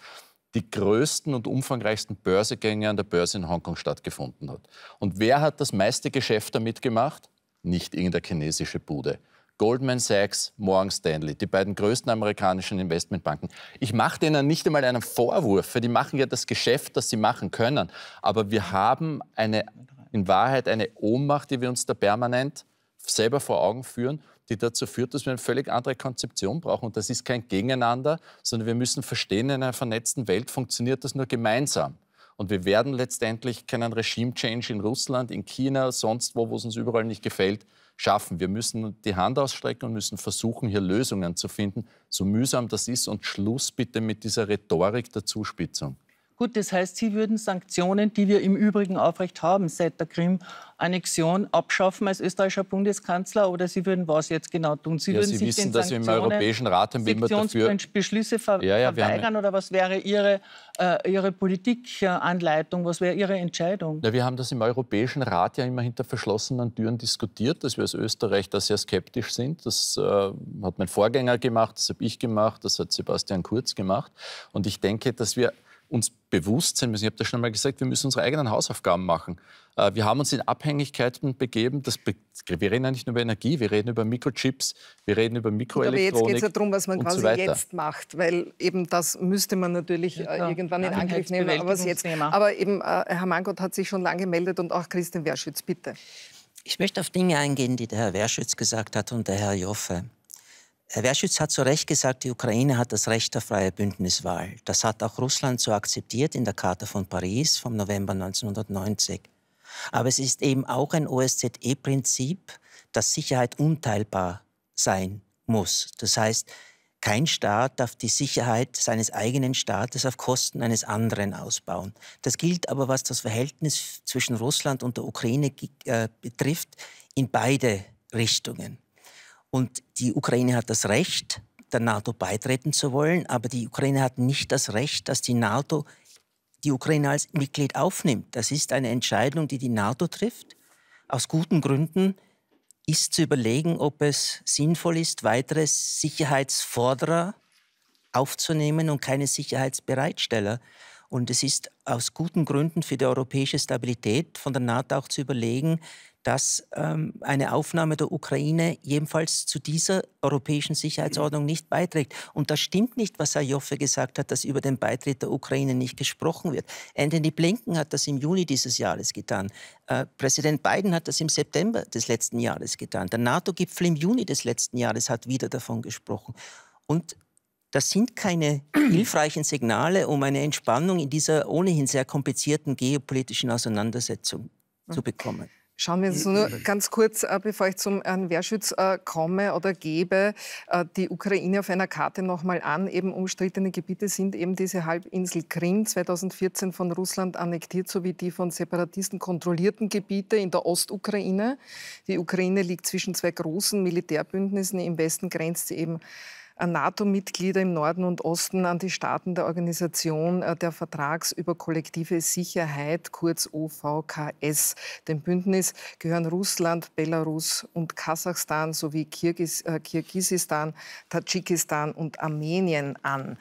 die größten und umfangreichsten Börsegänge an der Börse in Hongkong stattgefunden hat. Und wer hat das meiste Geschäft damit gemacht? Nicht irgendeine chinesische Bude, Goldman Sachs, Morgan Stanley, die beiden größten amerikanischen Investmentbanken. Ich mache denen nicht einmal einen Vorwurf, weil die machen ja das Geschäft, das sie machen können. Aber wir haben eine, in Wahrheit eine Ohnmacht, die wir uns da permanent selber vor Augen führen, die dazu führt, dass wir eine völlig andere Konzeption brauchen. Und das ist kein Gegeneinander, sondern wir müssen verstehen, in einer vernetzten Welt funktioniert das nur gemeinsam. Und wir werden letztendlich keinen Regime-Change in Russland, in China, sonst wo, wo es uns überall nicht gefällt, schaffen. Wir müssen die Hand ausstrecken und müssen versuchen, hier Lösungen zu finden, so mühsam das ist. Und Schluss bitte mit dieser Rhetorik der Zuspitzung. Gut, das heißt, Sie würden Sanktionen, die wir im Übrigen aufrecht haben, seit der Krim-Annexion abschaffen als österreichischer Bundeskanzler oder Sie würden was jetzt genau tun? Sie, ja, würden Sie sich wissen, den dass wir im Europäischen Rat haben wir dafür... Beschlüsse ver ja, ja, verweigern oder was wäre Ihre, äh, Ihre Politikanleitung, was wäre Ihre Entscheidung? Ja, wir haben das im Europäischen Rat ja immer hinter verschlossenen Türen diskutiert, dass wir als Österreich da sehr skeptisch sind. Das äh, hat mein Vorgänger gemacht, das habe ich gemacht, das hat Sebastian Kurz gemacht. Und ich denke, dass wir uns bewusst sein müssen. Ich habe das schon einmal gesagt, wir müssen unsere eigenen Hausaufgaben machen. Äh, wir haben uns in Abhängigkeiten begeben. Das be wir reden ja nicht nur über Energie, wir reden über Mikrochips, wir reden über Mikroelektronik. Aber jetzt geht es ja darum, was man quasi so jetzt macht, weil eben das müsste man natürlich ja, äh, irgendwann ja, in Angriff nehmen. Aber, jetzt, aber eben, äh, Herr Mangott hat sich schon lange gemeldet und auch Christian Werschütz, bitte. Ich möchte auf Dinge eingehen, die der Herr Werschütz gesagt hat und der Herr Joffe. Herr Werschütz hat zu Recht gesagt, die Ukraine hat das Recht auf freie Bündniswahl. Das hat auch Russland so akzeptiert in der Charta von Paris vom November 1990. Aber es ist eben auch ein OSZE-Prinzip, dass Sicherheit unteilbar sein muss. Das heißt, kein Staat darf die Sicherheit seines eigenen Staates auf Kosten eines anderen ausbauen. Das gilt aber, was das Verhältnis zwischen Russland und der Ukraine äh, betrifft, in beide Richtungen. Und die Ukraine hat das Recht, der NATO beitreten zu wollen, aber die Ukraine hat nicht das Recht, dass die NATO die Ukraine als Mitglied aufnimmt. Das ist eine Entscheidung, die die NATO trifft. Aus guten Gründen ist zu überlegen, ob es sinnvoll ist, weitere Sicherheitsforderer aufzunehmen und keine Sicherheitsbereitsteller. Und es ist aus guten Gründen für die europäische Stabilität von der NATO auch zu überlegen, dass ähm, eine Aufnahme der Ukraine jedenfalls zu dieser europäischen Sicherheitsordnung nicht beiträgt. Und das stimmt nicht, was Herr Joffe gesagt hat, dass über den Beitritt der Ukraine nicht gesprochen wird. Anthony Blinken hat das im Juni dieses Jahres getan. Äh, Präsident Biden hat das im September des letzten Jahres getan. Der NATO-Gipfel im Juni des letzten Jahres hat wieder davon gesprochen. Und das sind keine hilfreichen Signale, um eine Entspannung in dieser ohnehin sehr komplizierten geopolitischen Auseinandersetzung zu mhm. bekommen. Schauen wir uns nur ganz kurz, äh, bevor ich zum Herrn ähm, Wehrschütz äh, komme oder gebe, äh, die Ukraine auf einer Karte nochmal an. Eben umstrittene Gebiete sind eben diese Halbinsel Krim, 2014 von Russland annektiert, sowie die von Separatisten kontrollierten Gebiete in der Ostukraine. Die Ukraine liegt zwischen zwei großen Militärbündnissen. Im Westen grenzt sie eben NATO-Mitglieder im Norden und Osten an die Staaten der Organisation äh, der Vertrags über kollektive Sicherheit, kurz OVKS. Dem Bündnis gehören Russland, Belarus und Kasachstan sowie Kirgis, äh, Kirgisistan, Tadschikistan und Armenien an.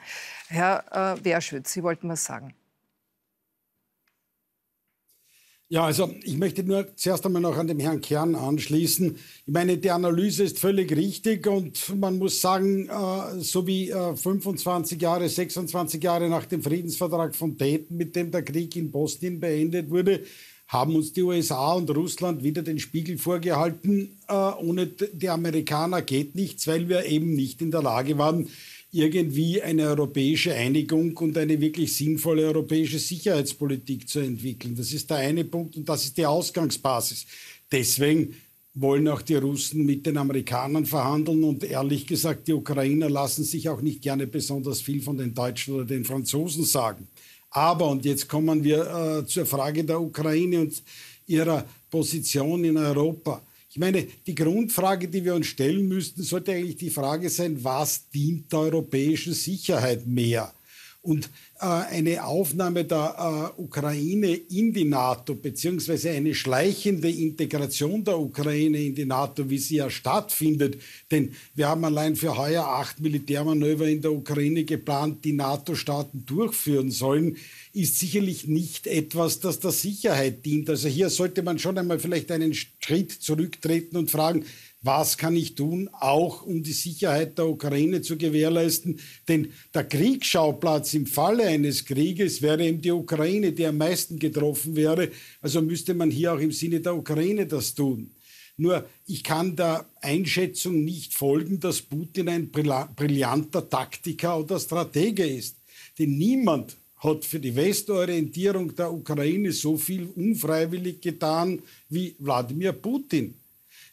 Herr äh, Werschütz, Sie wollten was sagen. Ja, also ich möchte nur zuerst einmal noch an dem Herrn Kern anschließen. Ich meine, die Analyse ist völlig richtig und man muss sagen, äh, so wie 25 äh, Jahre, 26 Jahre nach dem Friedensvertrag von Dayton, mit dem der Krieg in Bosnien beendet wurde, haben uns die USA und Russland wieder den Spiegel vorgehalten, äh, ohne die Amerikaner geht nichts, weil wir eben nicht in der Lage waren, irgendwie eine europäische Einigung und eine wirklich sinnvolle europäische Sicherheitspolitik zu entwickeln. Das ist der eine Punkt und das ist die Ausgangsbasis. Deswegen wollen auch die Russen mit den Amerikanern verhandeln und ehrlich gesagt, die Ukrainer lassen sich auch nicht gerne besonders viel von den Deutschen oder den Franzosen sagen. Aber, und jetzt kommen wir äh, zur Frage der Ukraine und ihrer Position in Europa. Ich meine, die Grundfrage, die wir uns stellen müssten, sollte eigentlich die Frage sein, was dient der europäischen Sicherheit mehr? Und äh, eine Aufnahme der äh, Ukraine in die NATO, beziehungsweise eine schleichende Integration der Ukraine in die NATO, wie sie ja stattfindet, denn wir haben allein für heuer acht Militärmanöver in der Ukraine geplant, die NATO-Staaten durchführen sollen, ist sicherlich nicht etwas, das der Sicherheit dient. Also hier sollte man schon einmal vielleicht einen Schritt zurücktreten und fragen, was kann ich tun, auch um die Sicherheit der Ukraine zu gewährleisten? Denn der Kriegsschauplatz im Falle eines Krieges wäre eben die Ukraine, die am meisten getroffen wäre. Also müsste man hier auch im Sinne der Ukraine das tun. Nur ich kann der Einschätzung nicht folgen, dass Putin ein brillanter Taktiker oder Stratege ist. Denn niemand hat für die Westorientierung der Ukraine so viel unfreiwillig getan wie Wladimir Putin.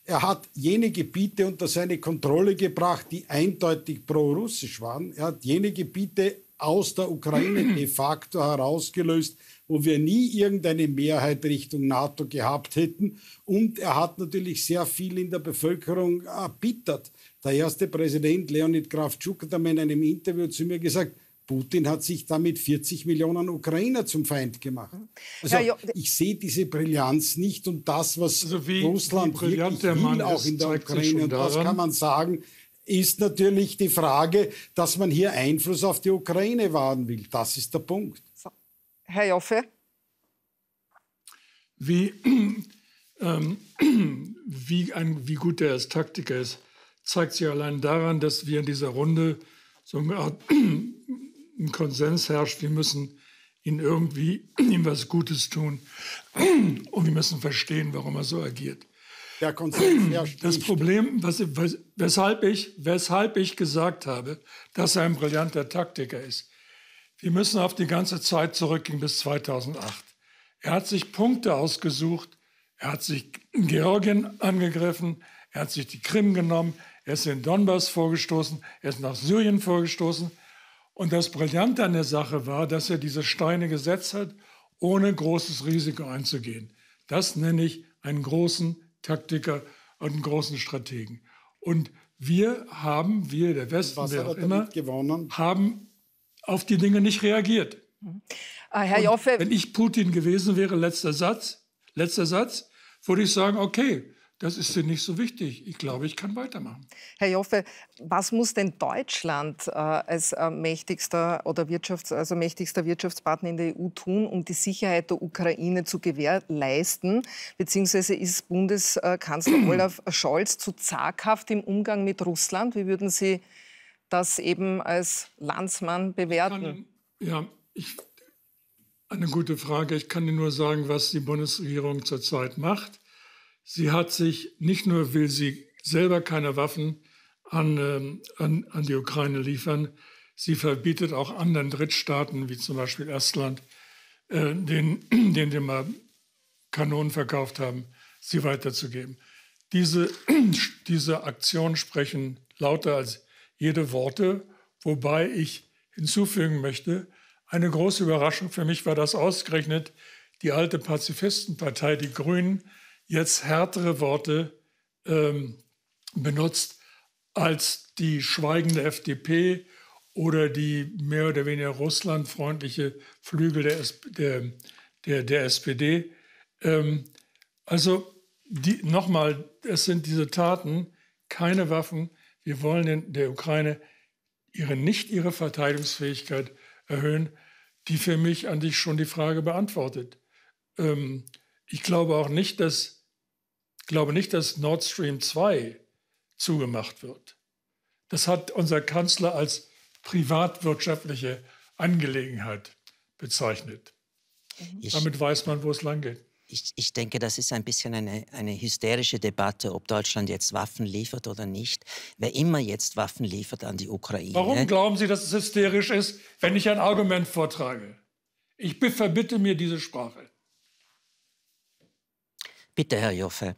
Er hat jene Gebiete unter seine Kontrolle gebracht, die eindeutig prorussisch waren. Er hat jene Gebiete aus der Ukraine de facto herausgelöst, wo wir nie irgendeine Mehrheit Richtung NATO gehabt hätten. Und er hat natürlich sehr viel in der Bevölkerung erbittert. Der erste Präsident Leonid Kravtschuk hat in einem Interview zu mir gesagt, Putin hat sich damit 40 Millionen Ukrainer zum Feind gemacht. Mhm. Also ja, ich sehe diese Brillanz nicht und das, was also wie, Russland wie wirklich will, auch in der Ukraine, und das kann man sagen, ist natürlich die Frage, dass man hier Einfluss auf die Ukraine wahren will. Das ist der Punkt. So. Herr Joffe? Wie, ähm, wie, ein, wie gut er als Taktiker ist, zeigt sich allein daran, dass wir in dieser Runde so eine Art ein Konsens herrscht, wir müssen ihn irgendwie ihm was Gutes tun und wir müssen verstehen, warum er so agiert. Der Konsens herrscht. Das Problem, was, weshalb, ich, weshalb ich gesagt habe, dass er ein brillanter Taktiker ist, wir müssen auf die ganze Zeit zurückgehen bis 2008. Er hat sich Punkte ausgesucht, er hat sich Georgien angegriffen, er hat sich die Krim genommen, er ist in Donbass vorgestoßen, er ist nach Syrien vorgestoßen, und das Brillante an der Sache war, dass er diese Steine gesetzt hat, ohne großes Risiko einzugehen. Das nenne ich einen großen Taktiker und einen großen Strategen. Und wir haben, wir, der Westen, wer auch immer, haben auf die Dinge nicht reagiert. Mhm. Ah, Herr Joffe. Wenn ich Putin gewesen wäre, letzter Satz, letzter Satz, würde ich sagen, okay, das ist dir nicht so wichtig. Ich glaube, ich kann weitermachen. Herr Joffe, was muss denn Deutschland äh, als äh, mächtigster oder Wirtschafts-, also mächtigster Wirtschaftspartner in der EU tun, um die Sicherheit der Ukraine zu gewährleisten? Beziehungsweise ist Bundeskanzler Olaf Scholz zu zaghaft im Umgang mit Russland? Wie würden Sie das eben als Landsmann bewerten? Ich kann, ja, ich, eine gute Frage. Ich kann Ihnen nur sagen, was die Bundesregierung zurzeit macht. Sie hat sich nicht nur will sie selber keine Waffen an, ähm, an, an die Ukraine liefern, sie verbietet auch anderen Drittstaaten, wie zum Beispiel Estland, äh, den, denen wir mal Kanonen verkauft haben, sie weiterzugeben. Diese, diese Aktionen sprechen lauter als jede Worte, wobei ich hinzufügen möchte, eine große Überraschung für mich war das ausgerechnet die alte Pazifistenpartei, die Grünen, jetzt härtere Worte ähm, benutzt als die schweigende FDP oder die mehr oder weniger russlandfreundliche Flügel der, der, der, der SPD. Ähm, also nochmal, es sind diese Taten, keine Waffen. Wir wollen in der Ukraine ihre, nicht ihre Verteidigungsfähigkeit erhöhen, die für mich an dich schon die Frage beantwortet. Ähm, ich glaube auch nicht, dass ich glaube nicht, dass Nord Stream 2 zugemacht wird. Das hat unser Kanzler als privatwirtschaftliche Angelegenheit bezeichnet. Mhm. Ich, Damit weiß man, wo es langgeht. Ich, ich, denke, das ist ein bisschen eine, eine hysterische Debatte, ob Deutschland jetzt Waffen liefert oder nicht. Wer immer jetzt Waffen liefert an die Ukraine. Warum glauben Sie, dass es hysterisch ist, wenn ich ein Argument vortrage? Ich verbitte mir diese Sprache. Bitte, Herr Joffe.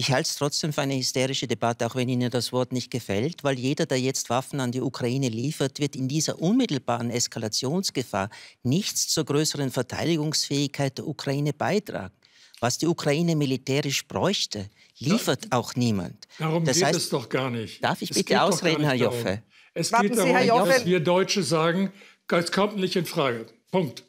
Ich halte es trotzdem für eine hysterische Debatte, auch wenn Ihnen das Wort nicht gefällt, weil jeder, der jetzt Waffen an die Ukraine liefert, wird in dieser unmittelbaren Eskalationsgefahr nichts zur größeren Verteidigungsfähigkeit der Ukraine beitragen. Was die Ukraine militärisch bräuchte, liefert ja, auch niemand. Darum das geht heißt, es doch gar nicht. Darf ich es bitte ausreden, Herr Joffe? Es Warten geht darum, Sie, Joffe. dass wir Deutsche sagen, es kommt nicht in Frage. Punkt.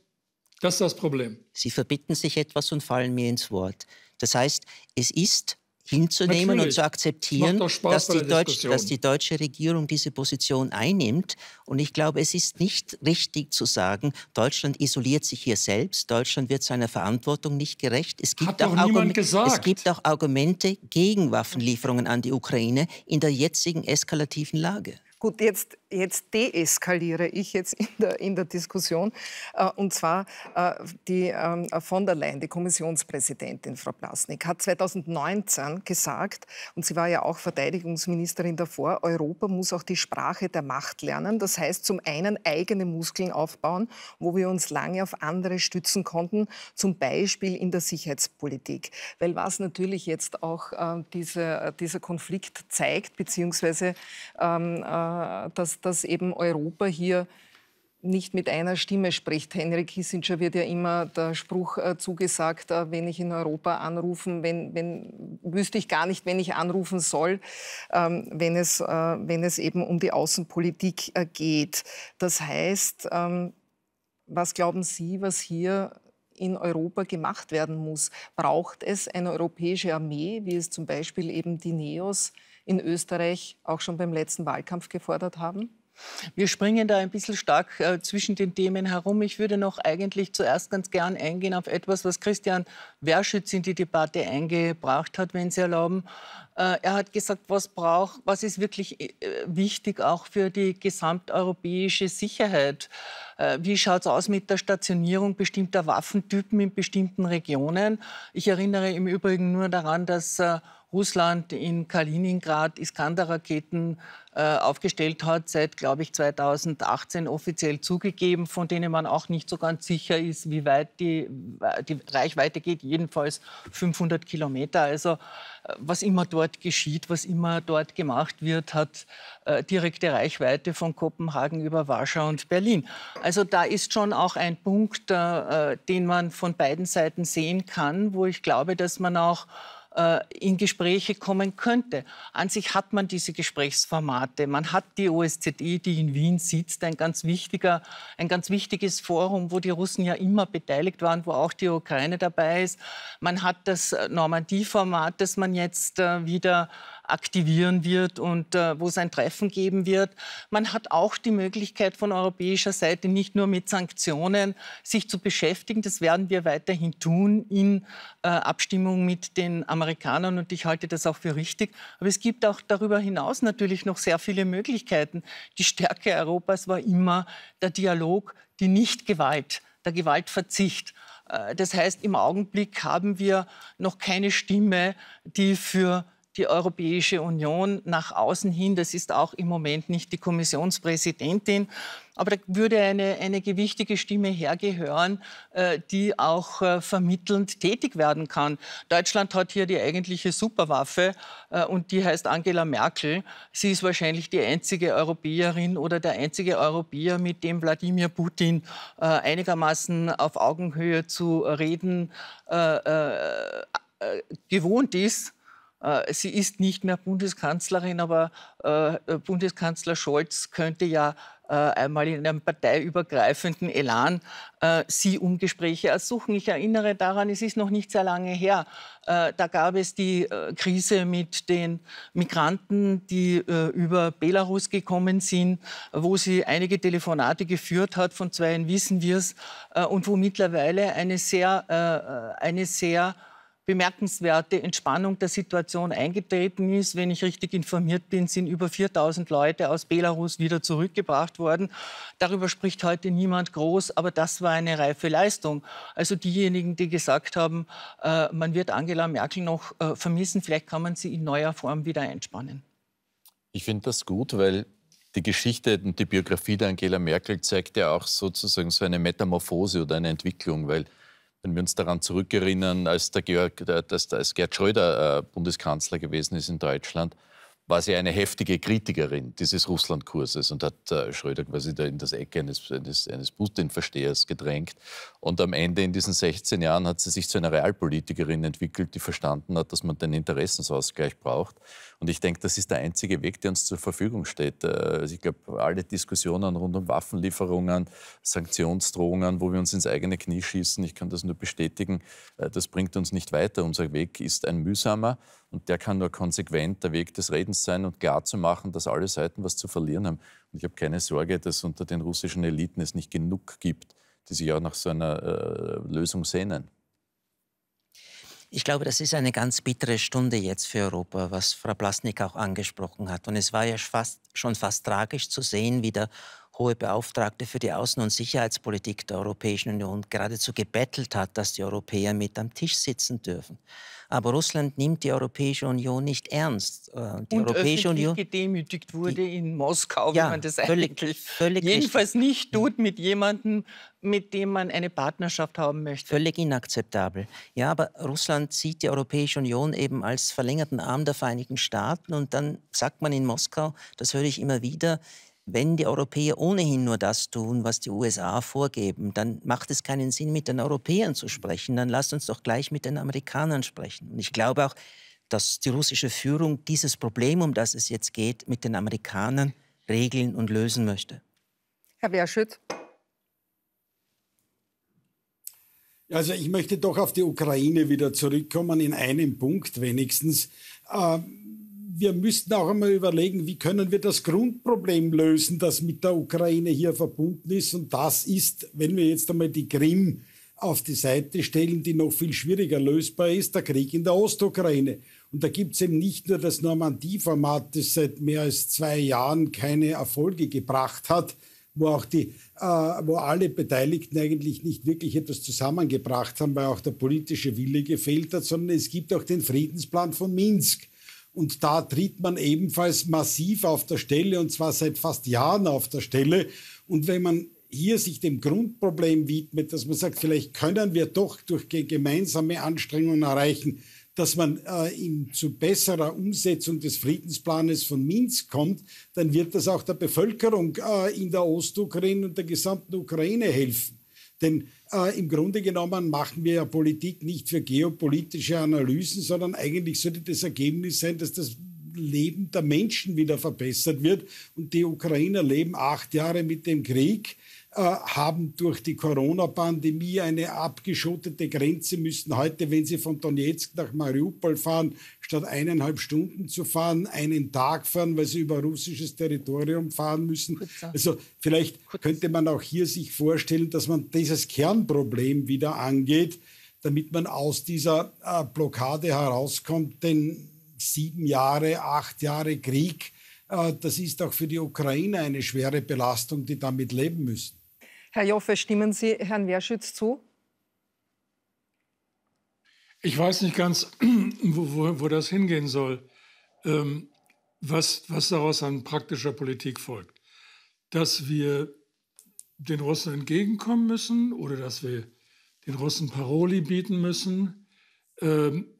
Das ist das Problem. Sie verbitten sich etwas und fallen mir ins Wort. Das heißt, es ist hinzunehmen Natürlich. und zu akzeptieren, dass die, Deutsch, dass die, deutsche Regierung diese Position einnimmt. Und ich glaube, es ist nicht richtig zu sagen, Deutschland isoliert sich hier selbst, Deutschland wird seiner Verantwortung nicht gerecht. Es gibt, auch, Argument, es gibt auch Argumente gegen Waffenlieferungen an die Ukraine in der jetzigen eskalativen Lage. Gut, jetzt jetzt deeskaliere ich jetzt in der, in der Diskussion, äh, und zwar äh, die äh, von der Leyen, die Kommissionspräsidentin, Frau Plasnik, hat 2019 gesagt, und sie war ja auch Verteidigungsministerin davor, Europa muss auch die Sprache der Macht lernen. Das heißt, zum einen eigene Muskeln aufbauen, wo wir uns lange auf andere stützen konnten, zum Beispiel in der Sicherheitspolitik. Weil was natürlich jetzt auch äh, diese, äh, dieser Konflikt zeigt, beziehungsweise ähm, äh, dass dass, eben Europa hier nicht mit einer Stimme spricht. Henry Kissinger wird ja immer der Spruch äh, zugesagt, äh, wenn ich in Europa anrufen, wenn, wenn, wüsste ich gar nicht, wenn ich anrufen soll, ähm, wenn, es, äh, wenn es eben um die Außenpolitik äh, geht. Das heißt, ähm, was glauben Sie, was hier in Europa gemacht werden muss? Braucht es eine europäische Armee, wie es zum Beispiel eben die NEOS äh, in Österreich auch schon beim letzten Wahlkampf gefordert haben? Wir springen da ein bisschen stark äh, zwischen den Themen herum. Ich würde noch eigentlich zuerst ganz gern eingehen auf etwas, was Christian Werschütz in die Debatte eingebracht hat, wenn Sie erlauben. Äh, er hat gesagt, was braucht, was ist wirklich äh, wichtig auch für die gesamteuropäische Sicherheit? Äh, wie schaut es aus mit der Stationierung bestimmter Waffentypen in bestimmten Regionen? Ich erinnere im Übrigen nur daran, dass äh, Russland in Kaliningrad Iskander-Raketen äh, aufgestellt hat, seit, glaube ich, 2018 offiziell zugegeben, von denen man auch nicht so ganz sicher ist, wie weit die, äh, die Reichweite geht, jedenfalls 500 Kilometer. Also äh, was immer dort geschieht, was immer dort gemacht wird, hat äh, direkte Reichweite von Kopenhagen über Warschau und Berlin. Also da ist schon auch ein Punkt, äh, äh den man von beiden Seiten sehen kann, wo ich glaube, dass man auch äh, in Gespräche kommen könnte. An sich hat man diese Gesprächsformate. Man hat die OSZE, die in Wien sitzt, ein ganz, wichtiger, ein ganz wichtiges Forum, wo die Russen ja immer beteiligt waren, wo auch die Ukraine dabei ist. Man hat das äh, Normandie-Format, das man jetzt äh, wieder aktivieren wird und äh, wo es ein Treffen geben wird. Man hat auch die Möglichkeit von europäischer Seite nicht nur mit Sanktionen sich zu beschäftigen, das werden wir weiterhin tun in äh, Abstimmung mit den Amerikanern und ich halte das auch für richtig. Aber es gibt auch darüber hinaus natürlich noch sehr viele Möglichkeiten. Die Stärke Europas war immer der Dialog, die Nichtgewalt, der Gewaltverzicht. Äh, das heißt, im Augenblick haben wir noch keine Stimme, die für die Europäische Union nach außen hin. Das ist auch im Moment nicht die Kommissionspräsidentin. Aber da würde eine, eine gewichtige Stimme hergehören, äh, die auch äh, vermittelnd tätig werden kann. Deutschland hat hier die eigentliche Superwaffe äh, und die heißt Angela Merkel. Sie ist wahrscheinlich die einzige Europäerin oder der einzige Europäer, mit dem Wladimir Putin äh, einigermaßen auf Augenhöhe zu reden äh, äh, gewohnt ist äh, sie ist nicht mehr Bundeskanzlerin, aber äh, Bundeskanzler Scholz könnte ja äh, einmal in einem parteiübergreifenden Elan sie um Gespräche ersuchen. Ich erinnere daran, es ist noch nicht sehr lange her. da gab es die Krise mit den Migranten, die über Belarus gekommen sind, wo sie einige Telefonate geführt hat, von zweien wissen wir es, und wo mittlerweile eine sehr, eine sehr bemerkenswerte Entspannung der Situation eingetreten ist. Wenn ich richtig informiert bin, sind über 4000 Leute aus Belarus wieder zurückgebracht worden. Darüber spricht heute niemand groß, aber das war eine reife Leistung. Also diejenigen, die gesagt haben, äh, man wird Angela Merkel noch äh, vermissen, vielleicht kann man sie in neuer Form wieder einspannen. Ich finde das gut, weil die Geschichte und die Biografie der Angela Merkel zeigt ja auch sozusagen so eine Metamorphose oder eine Entwicklung, weil wenn wir uns daran zurückerinnern, als, der Georg, dass, als Gerd Schröder äh, Bundeskanzler gewesen ist in Deutschland, war sie eine heftige Kritikerin dieses Russlandkurses und hat äh, Schröder quasi da in das Ecke eines, eines, eines Putin-Verstehers gedrängt. Und am Ende in diesen 16 Jahren hat sie sich zu einer Realpolitikerin entwickelt, die verstanden hat, dass man den Interessensausgleich braucht. Und ich denke, das ist der einzige Weg, der uns zur Verfügung steht. Äh, also ich glaube, alle Diskussionen rund um Waffenlieferungen, Sanktionsdrohungen, wo wir uns ins eigene Knie schießen, ich kann das nur bestätigen, äh, das bringt uns nicht weiter. Unser Weg ist ein mühsamer und der kann nur konsequent der Weg des Redens sein und klar zu machen, dass alle Seiten was zu verlieren haben. Und ich habe keine Sorge, dass unter den russischen Eliten es nicht genug gibt die sich auch nach so einer äh, Lösung sehnen. Ich glaube, das ist eine ganz bittere Stunde jetzt für Europa, was Frau Plasnik auch angesprochen hat. Und es war ja fast, schon fast tragisch zu sehen, wie der hohe Beauftragte für die Außen- und Sicherheitspolitik der Europäischen Union geradezu gebettelt hat, dass die Europäer mit am Tisch sitzen dürfen. Aber Russland nimmt die Europäische Union nicht ernst. Äh, die und Europäische Union gedemütigt wurde die, in Moskau, ja, wie man das völlig, eigentlich völlig jedenfalls nicht tut mit jemandem, mit dem man eine Partnerschaft haben möchte. Völlig inakzeptabel. Ja, aber Russland sieht die Europäische Union eben als verlängerten Arm der Vereinigten Staaten und dann sagt man in Moskau, das höre ich immer wieder, wenn die Europäer ohnehin nur das tun, was die USA vorgeben, dann macht es keinen Sinn, mit den Europäern zu sprechen. Dann lasst uns doch gleich mit den Amerikanern sprechen. Und ich glaube auch, dass die russische Führung dieses Problem, um das es jetzt geht, mit den Amerikanern regeln und lösen möchte. Herr Werschütz. Also ich möchte doch auf die Ukraine wieder zurückkommen, in einem Punkt wenigstens. Ähm wir müssten auch einmal überlegen, wie können wir das Grundproblem lösen, das mit der Ukraine hier verbunden ist. Und das ist, wenn wir jetzt einmal die Krim auf die Seite stellen, die noch viel schwieriger lösbar ist, der Krieg in der Ostukraine. Und da gibt es eben nicht nur das Normandie-Format, das seit mehr als zwei Jahren keine Erfolge gebracht hat, wo auch die, äh, wo alle Beteiligten eigentlich nicht wirklich etwas zusammengebracht haben, weil auch der politische Wille gefehlt hat, sondern es gibt auch den Friedensplan von Minsk und da tritt man ebenfalls massiv auf der Stelle und zwar seit fast Jahren auf der Stelle. Und wenn man hier sich dem Grundproblem widmet, dass man sagt, vielleicht können wir doch durch gemeinsame Anstrengungen erreichen, dass man äh, in, zu besserer Umsetzung des Friedensplanes von Minsk kommt, dann wird das auch der Bevölkerung äh, in der Ostukraine und der gesamten Ukraine helfen. Denn äh, im Grunde genommen machen wir ja Politik nicht für geopolitische Analysen, sondern eigentlich sollte das Ergebnis sein, dass das Leben der Menschen wieder verbessert wird. Und die Ukrainer leben acht Jahre mit dem Krieg äh, haben durch die Corona-Pandemie eine abgeschottete Grenze, müssen heute, wenn sie von Donetsk nach Mariupol fahren, statt eineinhalb Stunden zu fahren, einen Tag fahren, weil sie über russisches Territorium fahren müssen. Also vielleicht könnte man auch hier sich vorstellen, dass man dieses Kernproblem wieder angeht, damit man aus dieser äh, Blockade herauskommt, denn sieben Jahre, acht Jahre Krieg, äh, das ist auch für die Ukraine eine schwere Belastung, die damit leben müssen. Herr Joffe, stimmen Sie Herrn Werschütz zu? Ich weiß nicht ganz, wo, wo, wo das hingehen soll, ähm, was, was daraus an praktischer Politik folgt. Dass wir den Russen entgegenkommen müssen oder dass wir den Russen Paroli bieten müssen. Ähm,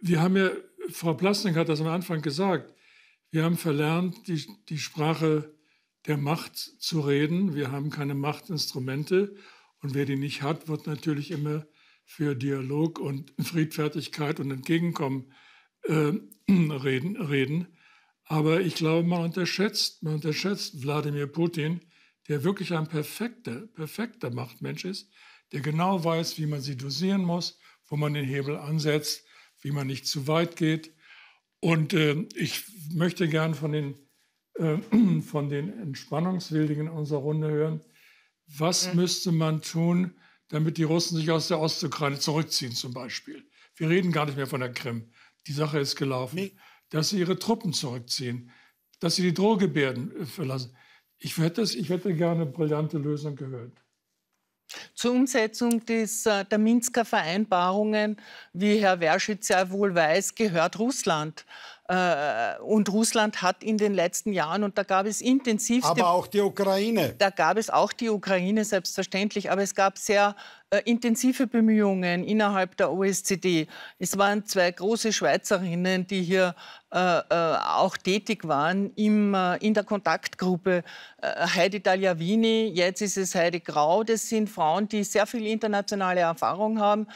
wir haben ja, Frau Plasnik hat das am Anfang gesagt, wir haben verlernt, die, die Sprache der Macht zu reden. Wir haben keine Machtinstrumente und wer die nicht hat, wird natürlich immer für Dialog und Friedfertigkeit und Entgegenkommen äh, reden, reden. Aber ich glaube, man unterschätzt, man unterschätzt Wladimir Putin, der wirklich ein perfekter, perfekter Machtmensch ist, der genau weiß, wie man sie dosieren muss, wo man den Hebel ansetzt, wie man nicht zu weit geht. Und äh, ich möchte gern von den äh, von den Entspannungswilligen in unserer Runde hören. Was mhm. müsste man tun, damit die Russen sich aus der Ostukraine zurückziehen zum Beispiel? Wir reden gar nicht mehr von der Krim. Die Sache ist gelaufen. Nee. Dass sie ihre Truppen zurückziehen, dass sie die Drohgebärden äh, verlassen. Ich hätte, ich hätte gerne eine brillante Lösung gehört. Zur Umsetzung des, der Minsker Vereinbarungen, wie Herr Werschitz sehr wohl weiß, gehört Russland. Äh, und Russland hat in den letzten Jahren, und da gab es intensivste... Aber auch die Ukraine. Da gab es auch die Ukraine, selbstverständlich. Aber es gab sehr äh, intensive Bemühungen innerhalb der OSZE. Es waren zwei große Schweizerinnen, die hier äh, äh auch tätig waren im, äh, in der Kontaktgruppe. Heidi Tagliavini, jetzt ist es Heidi Grau. Das sind Frauen, die sehr viel internationale Erfahrung haben,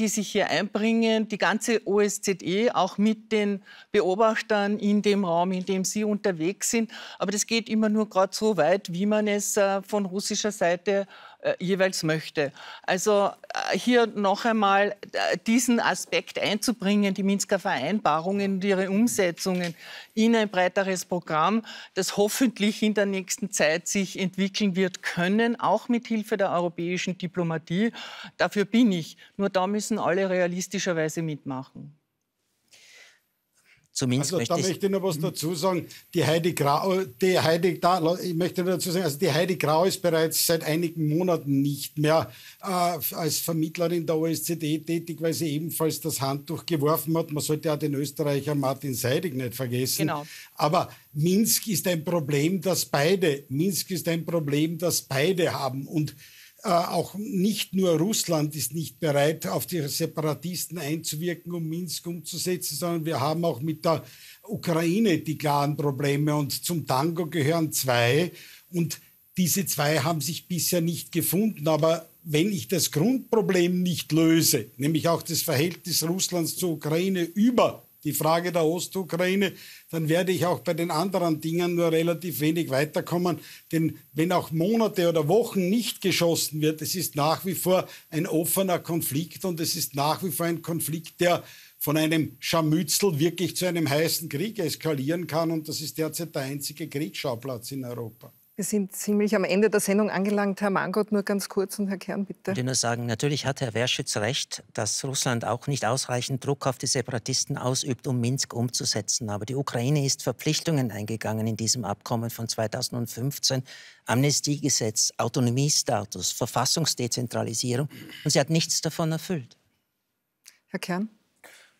die sich hier einbringen. Die ganze OSZE, auch mit den Beobachtern in dem Raum, in dem sie unterwegs sind. Aber das geht immer nur gerade so weit, wie man es von russischer Seite äh, jeweils möchte. Also äh, hier noch einmal äh, diesen Aspekt einzubringen, die Minsker Vereinbarungen und ihre Umsetzungen in ein breiteres Programm, das hoffentlich in der nächsten Zeit sich entwickeln wird können, auch mit Hilfe der europäischen Diplomatie. Dafür bin ich. Nur da müssen alle realistischerweise mitmachen. Zumindest also da möchte ich noch was mhm. dazu sagen. Die Heidi Grau, die Heidi, da, ich möchte dazu sagen, also die Heidi Grau ist bereits seit einigen Monaten nicht mehr äh, als Vermittlerin der OSZE tätig, weil sie ebenfalls das Handtuch geworfen hat. Man sollte ja den Österreicher Martin Seidig nicht vergessen. Genau. Aber Minsk ist ein Problem, das beide, Minsk ist ein Problem, das beide haben. Und äh, auch nicht nur Russland ist nicht bereit, auf die Separatisten einzuwirken, um Minsk umzusetzen, sondern wir haben auch mit der Ukraine die klaren Probleme. Und zum Tango gehören zwei. Und diese zwei haben sich bisher nicht gefunden. Aber wenn ich das Grundproblem nicht löse, nämlich auch das Verhältnis Russlands zur Ukraine über die Frage der Ostukraine, dann werde ich auch bei den anderen Dingen nur relativ wenig weiterkommen. Denn wenn auch Monate oder Wochen nicht geschossen wird, es ist nach wie vor ein offener Konflikt und es ist nach wie vor ein Konflikt, der von einem Scharmützel wirklich zu einem heißen Krieg eskalieren kann. Und das ist derzeit der einzige Kriegsschauplatz in Europa. Wir sind ziemlich am Ende der Sendung angelangt. Herr Mangott, nur ganz kurz und Herr Kern, bitte. Ich würde nur sagen, natürlich hat Herr Werschütz recht, dass Russland auch nicht ausreichend Druck auf die Separatisten ausübt, um Minsk umzusetzen. Aber die Ukraine ist Verpflichtungen eingegangen in diesem Abkommen von 2015. Amnestiegesetz, Autonomiestatus, Verfassungsdezentralisierung. Und sie hat nichts davon erfüllt. Herr Kern?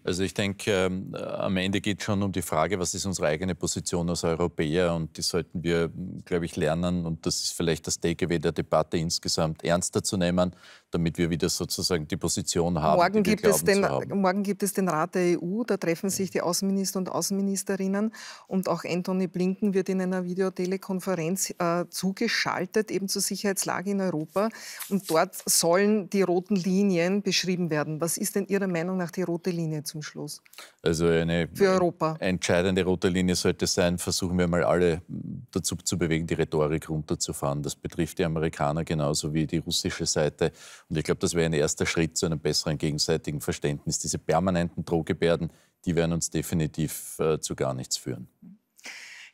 Also ich denke, ähm, am Ende geht es schon um die Frage, was ist unsere eigene Position als Europäer und die sollten wir, glaube ich, lernen und das ist vielleicht das Takeaway der Debatte insgesamt ernster zu nehmen, damit wir wieder sozusagen die Position haben. Morgen, gibt, glauben, es den, morgen gibt es den Rat der EU, da treffen sich die Außenminister und Außenministerinnen und auch Anthony Blinken wird in einer Videotelekonferenz äh, zugeschaltet, eben zur Sicherheitslage in Europa und dort sollen die roten Linien beschrieben werden. Was ist denn Ihrer Meinung nach die rote Linie zu zum Schluss. Also eine für Europa. entscheidende rote Linie sollte sein, versuchen wir mal alle dazu zu bewegen, die Rhetorik runterzufahren. Das betrifft die Amerikaner genauso wie die russische Seite. Und ich glaube, das wäre ein erster Schritt zu einem besseren gegenseitigen Verständnis. Diese permanenten Drohgebärden, die werden uns definitiv äh, zu gar nichts führen.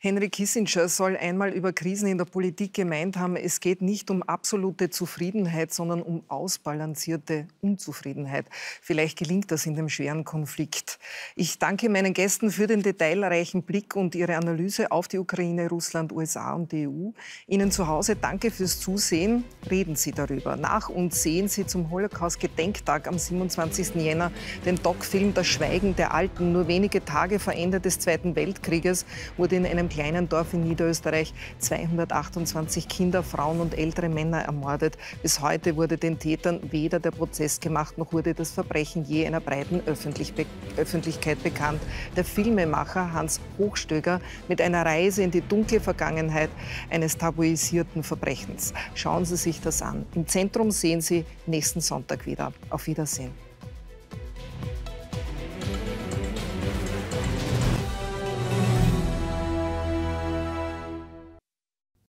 Henry Kissinger soll einmal über Krisen in der Politik gemeint haben, es geht nicht um absolute Zufriedenheit, sondern um ausbalancierte Unzufriedenheit. Vielleicht gelingt das in dem schweren Konflikt. Ich danke meinen Gästen für den detailreichen Blick und ihre Analyse auf die Ukraine, Russland, USA und die EU. Ihnen zu Hause danke fürs Zusehen. Reden Sie darüber. Nach und sehen Sie zum Holocaust-Gedenktag am 27. Jänner den Doc-Film Das Schweigen der Alten. Nur wenige Tage vor Ende des Zweiten Weltkrieges wurde in einem kleinen Dorf in Niederösterreich 228 Kinder, Frauen und ältere Männer ermordet. Bis heute wurde den Tätern weder der Prozess gemacht, noch wurde das Verbrechen je einer breiten Öffentlich Be Öffentlichkeit bekannt. Der Filmemacher Hans Hochstöger mit einer Reise in die dunkle Vergangenheit eines tabuisierten Verbrechens. Schauen Sie sich das an. Im Zentrum sehen Sie nächsten Sonntag wieder. Auf Wiedersehen.